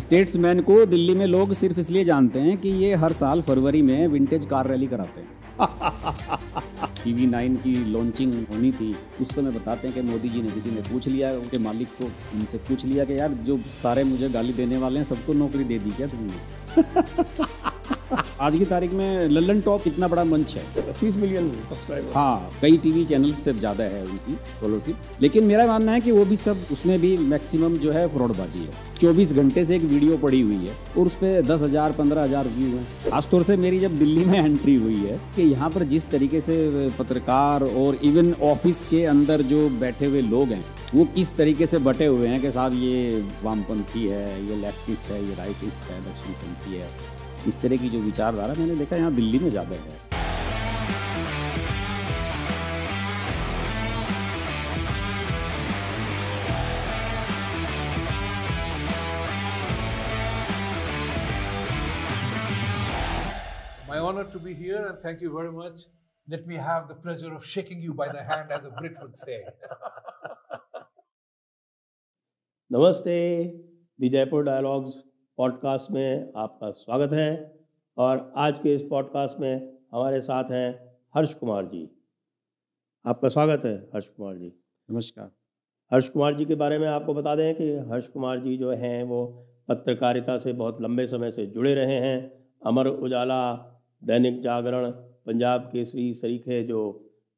Statesman को दिल्ली में लोग सिर्फ इसलिए जानते हैं कि ये हर साल फरवरी में विंटेज कार रैली कराते हैं टीवी नाइन की लॉन्चिंग होनी थी उस समय बताते हैं कि मोदी जी ने किसी ने पूछ लिया उनके मालिक को उनसे पूछ लिया कि यार जो सारे मुझे गाली देने वाले हैं सबको नौकरी दे दी क्या तुमने आज की तारीख में लल्लन टॉप इतना बड़ा मंच है पच्चीस मिलियन सब्सक्राइबर हाँ कई टीवी चैनल से ज्यादा है उनकी फॉलोशिप लेकिन मेरा मानना है कि वो भी सब उसमें भी मैक्सिमम जो है फ्रॉडबाजी है चौबीस घंटे से एक वीडियो पड़ी हुई है और उस पर दस हजार पंद्रह हजार व्यू है खासतौर से मेरी जब दिल्ली में एंट्री हुई है कि यहाँ पर जिस तरीके से पत्रकार और इवन ऑफिस के अंदर जो बैठे हुए लोग हैं वो किस तरीके से बटे हुए हैं कि साहब ये वामपंथी है ये लेफ्टिस्ट है ये राइटिस्ट है दक्षिणपंथी है इस तरह की जो विचारधारा मैंने देखा यहाँ दिल्ली में ज़्यादा है My honor to be here and thank you very much. Let me have the pleasure of shaking you by the hand, as a Brit would say. Namaste, the Jaipur Dialogues podcast में आपका स्वागत है और आज के इस podcast में हमारे साथ हैं हर्ष कुमार जी आपका स्वागत है हर्ष कुमार जी नमस्कार हर्ष कुमार जी के बारे में आपको बता दें कि हर्ष कुमार जी जो हैं वो पत्रकारिता से बहुत लंबे समय से जुड़े रहे हैं अमर उजाला दैनिक जागरण पंजाब केसरी सरीखे जो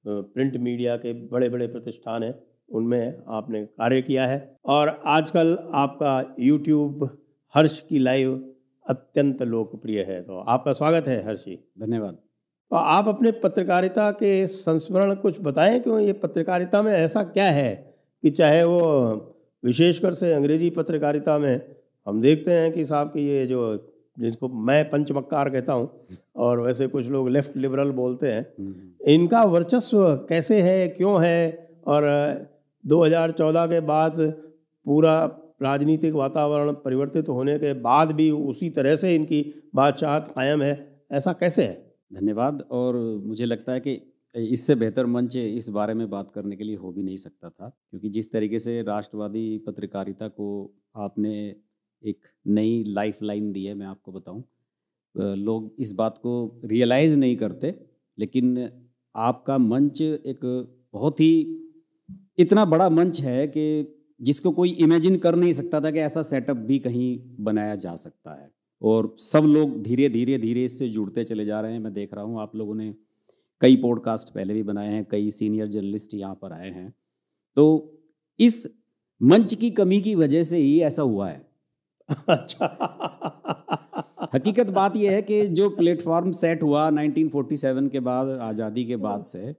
प्रिंट मीडिया के बड़े बड़े प्रतिष्ठान हैं उनमें आपने कार्य किया है और आजकल आपका यूट्यूब हर्ष की लाइव अत्यंत लोकप्रिय है तो आपका स्वागत है हर्ष जी धन्यवाद तो आप अपने पत्रकारिता के संस्मरण कुछ बताएं क्यों ये पत्रकारिता में ऐसा क्या है कि चाहे वो विशेषकर से अंग्रेजी पत्रकारिता में हम देखते हैं कि साहब की ये जो जिसको मैं पंचमक्कार कहता हूँ और वैसे कुछ लोग लेफ्ट लिबरल बोलते हैं हम्म। इनका वर्चस्व कैसे है क्यों है और 2014 के बाद पूरा राजनीतिक वातावरण परिवर्तित होने के बाद भी उसी तरह से इनकी बादशाहत कायम है ऐसा कैसे है धन्यवाद और मुझे लगता है कि इससे बेहतर मंच इस बारे में बात करने के लिए हो भी नहीं सकता था क्योंकि जिस तरीके से राष्ट्रवादी पत्रकारिता को आपने एक नई लाइफ लाइन दी है मैं आपको बताऊं लोग इस बात को रियलाइज़ नहीं करते लेकिन आपका मंच एक बहुत ही इतना बड़ा मंच है कि जिसको कोई इमेजिन कर नहीं सकता था कि ऐसा सेटअप भी कहीं बनाया जा सकता है और सब लोग धीरे धीरे धीरे इससे जुड़ते चले जा रहे हैं मैं देख रहा हूँ आप लोगों ने कई पॉडकास्ट पहले भी बनाए हैं कई सीनियर जर्नलिस्ट यहाँ पर आए हैं तो इस मंच की कमी की वजह से ही ऐसा हुआ है अच्छा हकीकत बात यह है कि जो प्लेटफॉर्म सेट हुआ 1947 के बाद आज़ादी के बाद से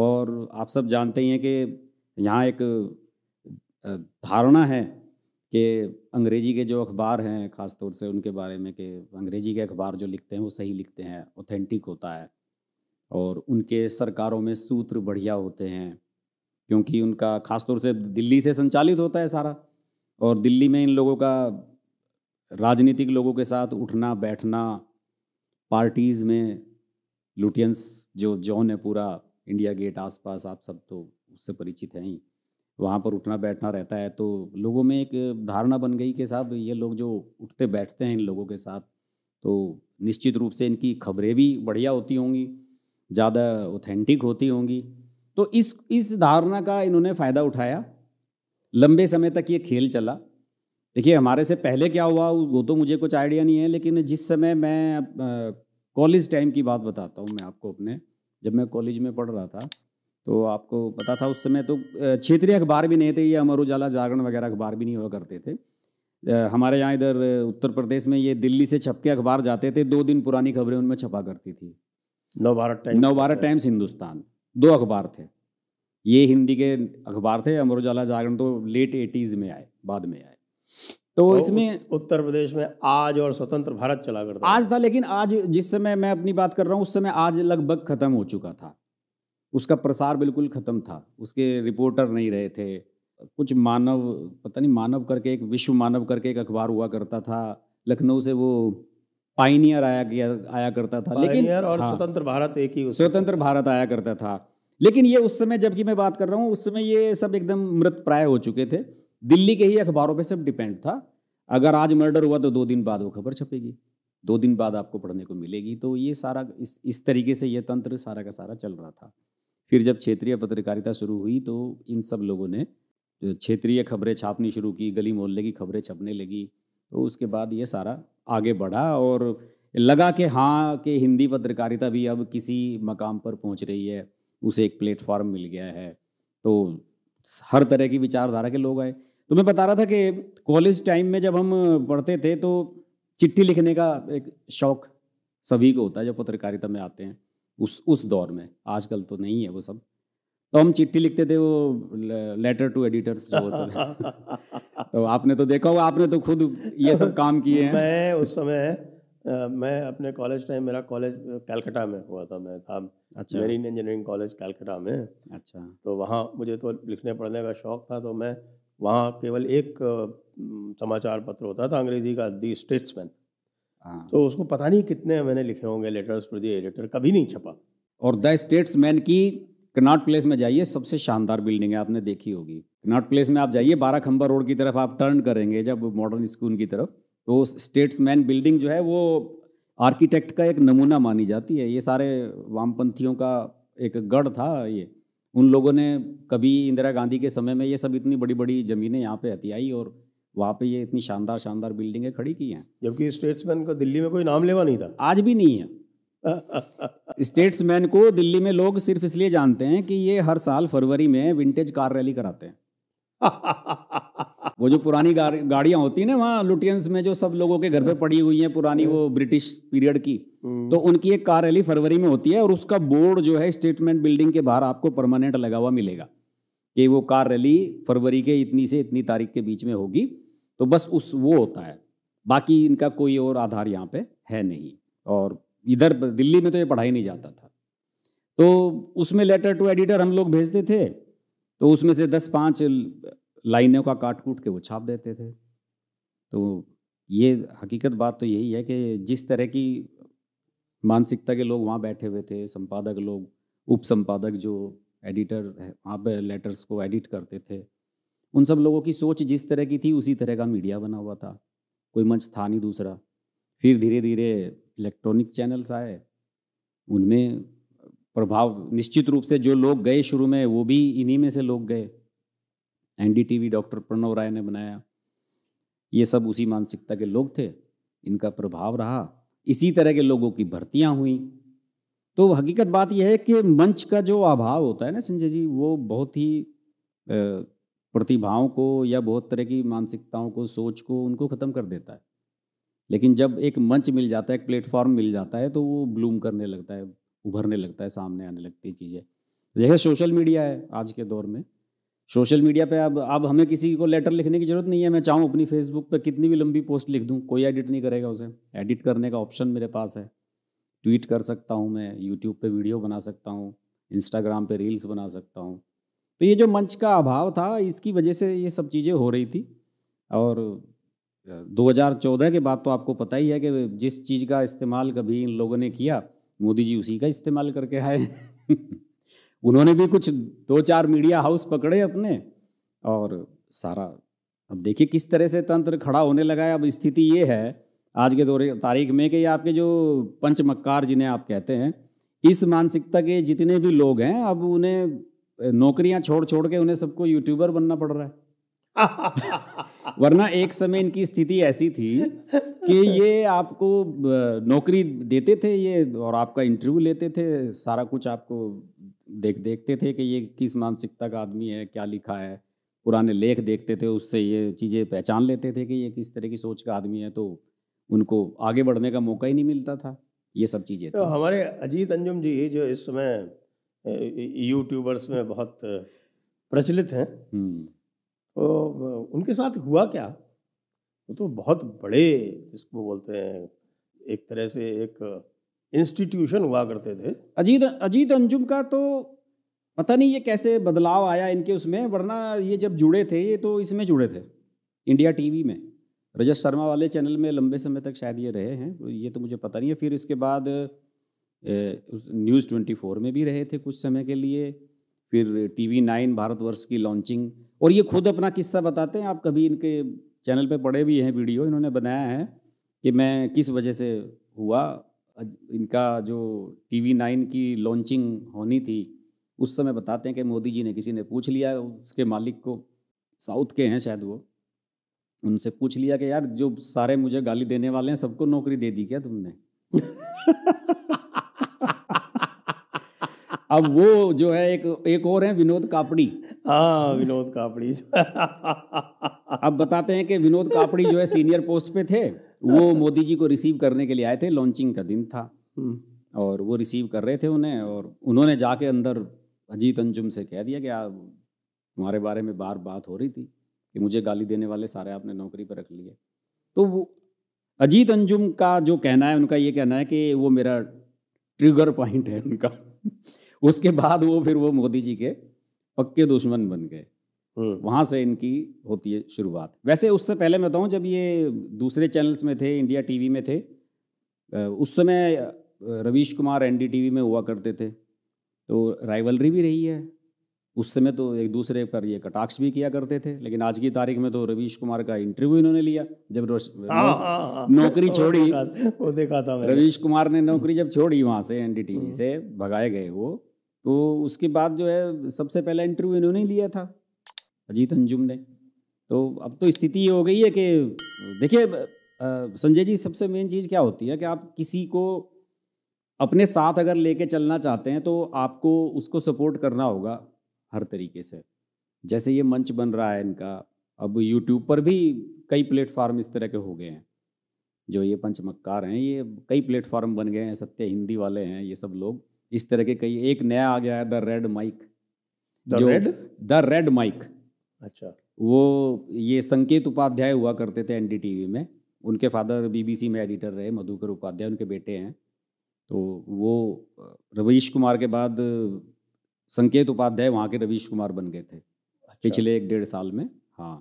और आप सब जानते ही हैं कि यहाँ एक धारणा है कि अंग्रेजी के जो अखबार हैं ख़ास तौर से उनके बारे में कि अंग्रेजी के अखबार जो लिखते हैं वो सही लिखते हैं ऑथेंटिक होता है और उनके सरकारों में सूत्र बढ़िया होते हैं क्योंकि उनका ख़ासतौर से दिल्ली से संचालित होता है सारा और दिल्ली में इन लोगों का राजनीतिक लोगों के साथ उठना बैठना पार्टीज़ में लुटियंस जो जॉन है पूरा इंडिया गेट आसपास आप सब तो उससे परिचित हैं ही वहाँ पर उठना बैठना रहता है तो लोगों में एक धारणा बन गई कि साहब ये लोग जो उठते बैठते हैं इन लोगों के साथ तो निश्चित रूप से इनकी खबरें भी बढ़िया होती होंगी ज़्यादा ऑथेंटिक होती होंगी तो इस इस धारणा का इन्होंने फ़ायदा उठाया लंबे समय तक ये खेल चला देखिए हमारे से पहले क्या हुआ वो तो मुझे कुछ आइडिया नहीं है लेकिन जिस समय मैं कॉलेज टाइम की बात बताता हूँ मैं आपको अपने जब मैं कॉलेज में पढ़ रहा था तो आपको पता था उस समय तो क्षेत्रीय अखबार भी नहीं थे ये अमर उजाला जागरण वगैरह अखबार भी नहीं हुआ करते थे हमारे यहाँ इधर उत्तर प्रदेश में ये दिल्ली से छप के अखबार जाते थे दो दिन पुरानी खबरें उनमें छपा करती थी भारत टाइम्स नवभारत टाइम्स हिंदुस्तान दो अखबार थे ये हिंदी के अखबार थे अमर उजाला जागरण तो लेट एटीज़ में आए बाद में आए तो, तो इसमें उत्तर प्रदेश में आज और स्वतंत्र भारत चला करता आज था लेकिन आज जिस समय मैं अपनी बात कर रहा हूँ उस समय आज लगभग खत्म हो चुका था उसका प्रसार बिल्कुल ख़त्म था उसके रिपोर्टर नहीं रहे थे कुछ मानव पता नहीं मानव करके एक विश्व मानव करके एक अखबार हुआ करता था लखनऊ से वो पाइनियर आया किया आया करता था लेकिन और हाँ, स्वतंत्र भारत एक ही स्वतंत्र भारत आया करता था लेकिन ये उस समय जबकि मैं बात कर रहा हूँ उस समय ये सब एकदम मृत प्राय हो चुके थे दिल्ली के ही अखबारों पे सब डिपेंड था अगर आज मर्डर हुआ तो दो दिन बाद वो खबर छपेगी दो दिन बाद आपको पढ़ने को मिलेगी तो ये सारा इस इस तरीके से ये तंत्र सारा का सारा चल रहा था फिर जब क्षेत्रीय पत्रकारिता शुरू हुई तो इन सब लोगों ने क्षेत्रीय खबरें छापनी शुरू की गली मोहल्ले की खबरें छपने लगी तो उसके बाद ये सारा आगे बढ़ा और लगा कि हाँ कि हिंदी पत्रकारिता भी अब किसी मकाम पर पहुंच रही है उसे एक प्लेटफॉर्म मिल गया है तो हर तरह की विचारधारा के लोग आए तो मैं बता रहा था कि कॉलेज टाइम में जब हम पढ़ते थे तो चिट्ठी लिखने का एक शौक सभी को होता है जो पत्रकारिता में आते हैं उस उस दौर में आजकल तो नहीं है वो सब तो हम चिट्ठी लिखते थे वो लेटर टू एडिटर्स जो होता था तो आपने तो देखा होगा आपने तो खुद ये सब काम किए हैं मैं उस समय मैं अपने कॉलेज टाइम मेरा कॉलेज कैलकाटा में हुआ था मैं था अच्छा मेरी इंजीनियरिंग कॉलेज कैलकाटा में अच्छा तो वहाँ मुझे तो लिखने पढ़ने का शौक था तो मैं वहाँ केवल एक समाचार पत्र होता था अंग्रेजी का दी स्टेट्समैन हाँ। तो उसको पता नहीं कितने मैंने लिखे होंगे लेटर्स टू द एडिटर कभी नहीं छपा और द मैन की कनाट प्लेस में जाइए सबसे शानदार बिल्डिंग है आपने देखी होगी कनाट प्लेस में आप जाइए बारह खंबा रोड की तरफ आप टर्न करेंगे जब मॉडर्न स्कूल की तरफ तो स्टेट्स मैन बिल्डिंग जो है वो आर्किटेक्ट का एक नमूना मानी जाती है ये सारे वामपंथियों का एक गढ़ था ये उन लोगों ने कभी इंदिरा गांधी के समय में ये सब इतनी बड़ी बड़ी ज़मीनें यहाँ पे हथियाई और वहाँ पे ये इतनी शानदार शानदार बिल्डिंगें खड़ी की हैं जबकि स्टेट्समैन का दिल्ली में कोई नाम लेवा नहीं था आज भी नहीं है स्टेट्समैन को दिल्ली में लोग सिर्फ इसलिए जानते हैं कि ये हर साल फरवरी में विंटेज कार रैली कराते हैं वो जो पुरानी गाड़ियां होती है ना वहाँ लुटियंस में जो सब लोगों के घर पे पड़ी हुई हैं पुरानी वो ब्रिटिश पीरियड की हम्म। तो उनकी एक कार रैली फरवरी में होती है और उसका बोर्ड जो है स्टेटमेंट बिल्डिंग के बाहर आपको परमानेंट लगा हुआ मिलेगा कि वो कार रैली फरवरी के इतनी से इतनी तारीख के बीच में होगी तो बस उस वो होता है बाकी इनका कोई और आधार यहाँ पे है नहीं और इधर दिल्ली में तो ये पढ़ाई नहीं जाता था तो उसमें लेटर टू एडिटर हम लोग भेजते थे तो उसमें से दस पाँच लाइनों का काट कूट के वो छाप देते थे तो ये हकीकत बात तो यही है कि जिस तरह की मानसिकता के लोग वहाँ बैठे हुए थे संपादक लोग उप संपादक जो एडिटर वहाँ पे लेटर्स को एडिट करते थे उन सब लोगों की सोच जिस तरह की थी उसी तरह का मीडिया बना हुआ था कोई मंच था नहीं दूसरा फिर धीरे धीरे इलेक्ट्रॉनिक चैनल्स आए उनमें प्रभाव निश्चित रूप से जो लोग गए शुरू में वो भी इन्हीं में से लोग गए एनडीटीवी डॉक्टर प्रणव राय ने बनाया ये सब उसी मानसिकता के लोग थे इनका प्रभाव रहा इसी तरह के लोगों की भर्तियां हुई तो हकीकत बात यह है कि मंच का जो अभाव होता है ना संजय जी वो बहुत ही प्रतिभाओं को या बहुत तरह की मानसिकताओं को सोच को उनको ख़त्म कर देता है लेकिन जब एक मंच मिल जाता है एक प्लेटफॉर्म मिल जाता है तो वो ब्लूम करने लगता है उभरने लगता है सामने आने लगती चीज़ें जैसे सोशल मीडिया है आज के दौर में सोशल मीडिया पे अब अब हमें किसी को लेटर लिखने की ज़रूरत नहीं है मैं चाहूँ अपनी फेसबुक पे कितनी भी लंबी पोस्ट लिख दूँ कोई एडिट नहीं करेगा उसे एडिट करने का ऑप्शन मेरे पास है ट्वीट कर सकता हूँ मैं यूट्यूब पे वीडियो बना सकता हूँ इंस्टाग्राम पे रील्स बना सकता हूँ तो ये जो मंच का अभाव था इसकी वजह से ये सब चीज़ें हो रही थी और 2014 के बाद तो आपको पता ही है कि जिस चीज़ का इस्तेमाल कभी इन लोगों ने किया मोदी जी उसी का इस्तेमाल करके आए उन्होंने भी कुछ दो चार मीडिया हाउस पकड़े अपने और सारा अब देखिए किस तरह से तंत्र खड़ा होने लगा है अब स्थिति ये है आज के दौरे तारीख में कि आपके जो पंचमक्कार जिन्हें आप कहते हैं इस मानसिकता के जितने भी लोग हैं अब उन्हें नौकरियां छोड़ छोड़ के उन्हें सबको यूट्यूबर बनना पड़ रहा है वरना एक समय इनकी स्थिति ऐसी थी कि ये आपको नौकरी देते थे ये और आपका इंटरव्यू लेते थे सारा कुछ आपको देख देखते थे कि ये किस मानसिकता का आदमी है क्या लिखा है पुराने लेख देखते थे उससे ये चीज़ें पहचान लेते थे कि ये किस तरह की सोच का आदमी है तो उनको आगे बढ़ने का मौका ही नहीं मिलता था ये सब चीज़ें तो हमारे अजीत अंजुम जी जो इस समय यूट्यूबर्स में बहुत प्रचलित हैं हम्म। तो उनके साथ हुआ क्या वो तो बहुत बड़े जिसको बोलते हैं एक तरह से एक इंस्टीट्यूशन हुआ करते थे अजीत अजीत अंजुम का तो पता नहीं ये कैसे बदलाव आया इनके उसमें वरना ये जब जुड़े थे ये तो इसमें जुड़े थे इंडिया टीवी में रजत शर्मा वाले चैनल में लंबे समय तक शायद ये रहे हैं ये तो मुझे पता नहीं है फिर इसके बाद न्यूज़ ट्वेंटी फोर में भी रहे थे कुछ समय के लिए फिर टी वी नाइन भारतवर्ष की लॉन्चिंग और ये खुद अपना किस्सा बताते हैं आप कभी इनके चैनल पे पड़े भी हैं वीडियो इन्होंने बनाया है कि मैं किस वजह से हुआ इनका जो टी वी नाइन की लॉन्चिंग होनी थी उस समय बताते हैं कि मोदी जी ने किसी ने पूछ लिया उसके मालिक को साउथ के हैं शायद वो उनसे पूछ लिया कि यार जो सारे मुझे गाली देने वाले हैं सबको नौकरी दे दी क्या तुमने अब वो जो है एक एक और है विनोद कापड़ी हाँ विनोद कापड़ी अब बताते हैं कि विनोद कापड़ी जो है सीनियर पोस्ट पे थे वो मोदी जी को रिसीव करने के लिए आए थे लॉन्चिंग का दिन था हम्म। और वो रिसीव कर रहे थे उन्हें और उन्होंने जाके अंदर अजीत अंजुम से कह दिया कि आप तुम्हारे बारे में बार बात हो रही थी कि मुझे गाली देने वाले सारे आपने नौकरी पर रख लिए तो वो अजीत अंजुम का जो कहना है उनका ये कहना है कि वो मेरा ट्रिगर पॉइंट है उनका उसके बाद वो फिर वो मोदी जी के पक्के दुश्मन बन गए हम्म। वहाँ से इनकी होती है शुरुआत वैसे उससे पहले मैं बताऊँ जब ये दूसरे चैनल्स में थे इंडिया टीवी में थे उस समय रवीश कुमार एनडीटीवी में हुआ करते थे तो राइवलरी भी रही है उस समय तो एक दूसरे पर ये कटाक्ष भी किया करते थे लेकिन आज की तारीख में तो रवीश कुमार का इंटरव्यू इन्होंने लिया जब हाँ, हाँ, हाँ, नौकरी छोड़ी वो देखा था रवीश कुमार ने नौकरी जब छोड़ी वहाँ से एनडीटीवी हम्म। से भगाए गए वो तो उसके बाद जो है सबसे पहला इंटरव्यू इन्होंने लिया था अजीत अंजुम ने तो अब तो स्थिति ये हो गई है कि देखिए संजय जी सबसे मेन चीज़ क्या होती है कि आप किसी को अपने साथ अगर लेके चलना चाहते हैं तो आपको उसको सपोर्ट करना होगा हर तरीके से जैसे ये मंच बन रहा है इनका अब यूट्यूब पर भी कई प्लेटफार्म इस तरह के हो गए हैं जो ये पंचमक्कार हैं ये कई प्लेटफार्म बन गए हैं सत्य हिंदी वाले हैं ये सब लोग इस तरह के कई एक नया आ गया है the red mic the red the red mic अच्छा वो ये संकेत उपाध्याय हुआ करते थे एनडीटीवी में उनके फादर बीबीसी में एडिटर रहे मधुकर उपाध्याय उनके बेटे हैं तो वो रवीश कुमार के बाद संकेत उपाध्याय वहाँ के रवीश कुमार बन गए थे अच्छा। पिछले एक डेढ़ साल में हाँ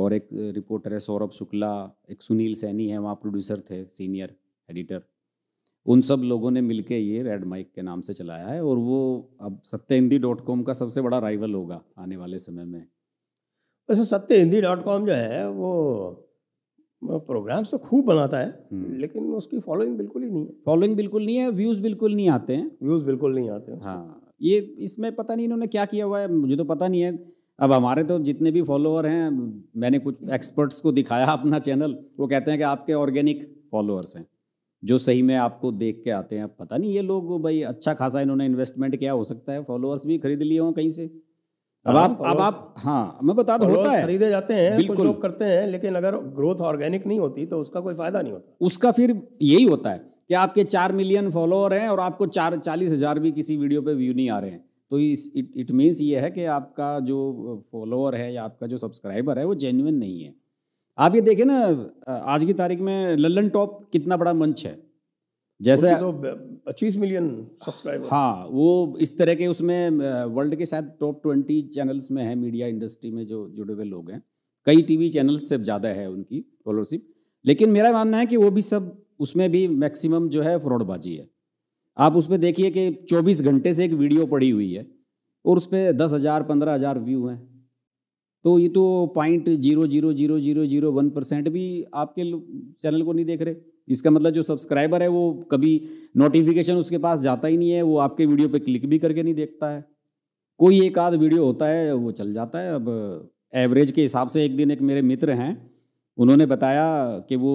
और एक रिपोर्टर है सौरभ शुक्ला एक सुनील सैनी है वहाँ प्रोड्यूसर थे सीनियर एडिटर उन सब लोगों ने मिलके ये रेड माइक के नाम से चलाया है और वो अब सत्य हिंदी डॉट कॉम का सबसे बड़ा राइवल होगा आने वाले समय में वैसे सत्य हिंदी डॉट कॉम जो है वो प्रोग्राम्स तो खूब बनाता है हम्म। लेकिन उसकी फॉलोइंग बिल्कुल ही नहीं है फॉलोइंग बिल्कुल नहीं है व्यूज़ बिल्कुल नहीं आते हैं व्यूज़ बिल्कुल नहीं आते हैं हाँ ये इसमें पता नहीं इन्होंने क्या किया हुआ है मुझे तो पता नहीं है अब हमारे तो जितने भी फॉलोअर हैं मैंने कुछ एक्सपर्ट्स को दिखाया अपना चैनल वो कहते हैं कि आपके ऑर्गेनिक फॉलोअर्स हैं जो सही में आपको देख के आते हैं पता नहीं ये लोग भाई अच्छा खासा इन्होंने इन्वेस्टमेंट किया हो सकता है फॉलोअर्स भी खरीद लिए हों कहीं से अब हाँ, आप अब आप हाँ मैं बता दो तो होता है खरीदे जाते हैं बिल्कुल लोग करते हैं लेकिन अगर ग्रोथ ऑर्गेनिक नहीं होती तो उसका कोई फायदा नहीं होता उसका फिर यही होता है कि आपके चार मिलियन फॉलोअर हैं और आपको चार चालीस हज़ार भी किसी वीडियो पे व्यू नहीं आ रहे हैं तो इस इट इट मीन्स ये है कि आपका जो फॉलोअर है या आपका जो सब्सक्राइबर है वो जेन्यून नहीं है आप ये देखें ना आज की तारीख में लल्लन टॉप कितना बड़ा मंच है जैसे तो पच्चीस मिलियन सब्सक्राइबर हाँ वो इस तरह के उसमें वर्ल्ड के शायद टॉप ट्वेंटी चैनल्स में है मीडिया इंडस्ट्री में जो जुड़े हुए लोग हैं कई टीवी चैनल्स से ज़्यादा है उनकी फॉलोअरशिप लेकिन मेरा मानना है कि वो भी सब उसमें भी मैक्सिमम जो है फ्रॉडबाजी है आप उस पर देखिए कि 24 घंटे से एक वीडियो पड़ी हुई है और उस पर दस हज़ार पंद्रह हज़ार व्यू हैं तो ये तो point zero zero zero zero zero one percent भी आपके चैनल को नहीं देख रहे इसका मतलब जो सब्सक्राइबर है वो कभी नोटिफिकेशन उसके पास जाता ही नहीं है वो आपके वीडियो पे क्लिक भी करके नहीं देखता है कोई एक आध वीडियो होता है वो चल जाता है अब एवरेज के हिसाब से एक दिन एक मेरे मित्र हैं उन्होंने बताया कि वो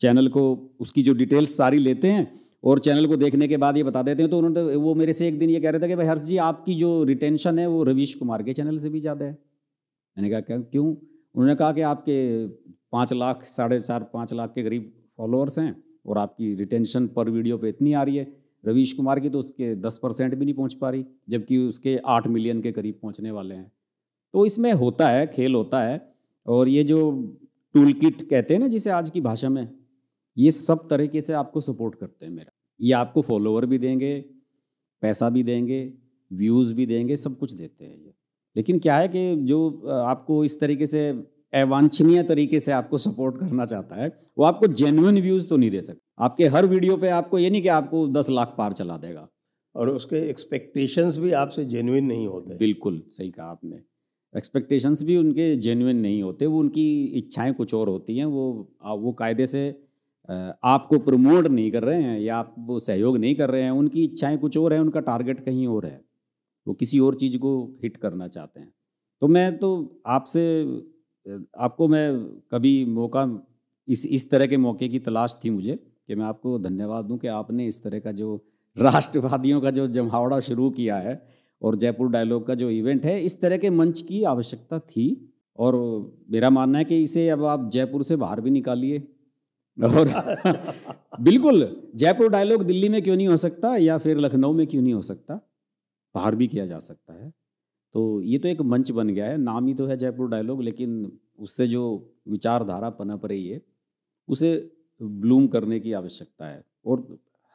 चैनल को उसकी जो डिटेल्स सारी लेते हैं और चैनल को देखने के बाद ये बता देते हैं तो उन्होंने तो वो मेरे से एक दिन ये कह रहे थे कि भाई हर्ष जी आपकी जो रिटेंशन है वो रवीश कुमार के चैनल से भी ज़्यादा है मैंने कहा क्या क्यों उन्होंने कहा कि आपके पाँच लाख साढ़े चार पाँच लाख के करीब फॉलोअर्स हैं और आपकी रिटेंशन पर वीडियो पर इतनी आ रही है रवीश कुमार की तो उसके दस परसेंट भी नहीं पहुंच पा रही जबकि उसके आठ मिलियन के करीब पहुंचने वाले हैं तो इसमें होता है खेल होता है और ये जो टूल किट कहते हैं ना जिसे आज की भाषा में ये सब तरीके से आपको सपोर्ट करते हैं मेरा ये आपको फॉलोवर भी देंगे पैसा भी देंगे व्यूज़ भी देंगे सब कुछ देते हैं ये लेकिन क्या है कि जो आपको इस तरीके से अवांछनीय तरीके से आपको सपोर्ट करना चाहता है वो आपको जेन्युन व्यूज़ तो नहीं दे सकता आपके हर वीडियो पे आपको ये नहीं कि आपको दस लाख पार चला देगा और उसके एक्सपेक्टेशंस भी आपसे जेन्युन नहीं होते बिल्कुल सही कहा आपने एक्सपेक्टेशंस भी उनके जेन्युन नहीं होते वो उनकी इच्छाएं कुछ और होती हैं वो वो कायदे से आपको प्रमोट नहीं कर रहे हैं या आप वो सहयोग नहीं कर रहे हैं उनकी इच्छाएं कुछ और हैं उनका टारगेट कहीं और है वो किसी और चीज़ को हिट करना चाहते हैं तो मैं तो आपसे आपको मैं कभी मौका इस इस तरह के मौके की तलाश थी मुझे कि मैं आपको धन्यवाद दूं कि आपने इस तरह का जो राष्ट्रवादियों का जो जमावड़ा शुरू किया है और जयपुर डायलॉग का जो इवेंट है इस तरह के मंच की आवश्यकता थी और मेरा मानना है कि इसे अब आप जयपुर से बाहर भी निकालिए और बिल्कुल जयपुर डायलॉग दिल्ली में क्यों नहीं हो सकता या फिर लखनऊ में क्यों नहीं हो सकता बाहर भी किया जा सकता है तो ये तो एक मंच बन गया है नाम ही तो है जयपुर डायलॉग लेकिन उससे जो विचारधारा पनप रही है उसे ब्लूम करने की आवश्यकता है और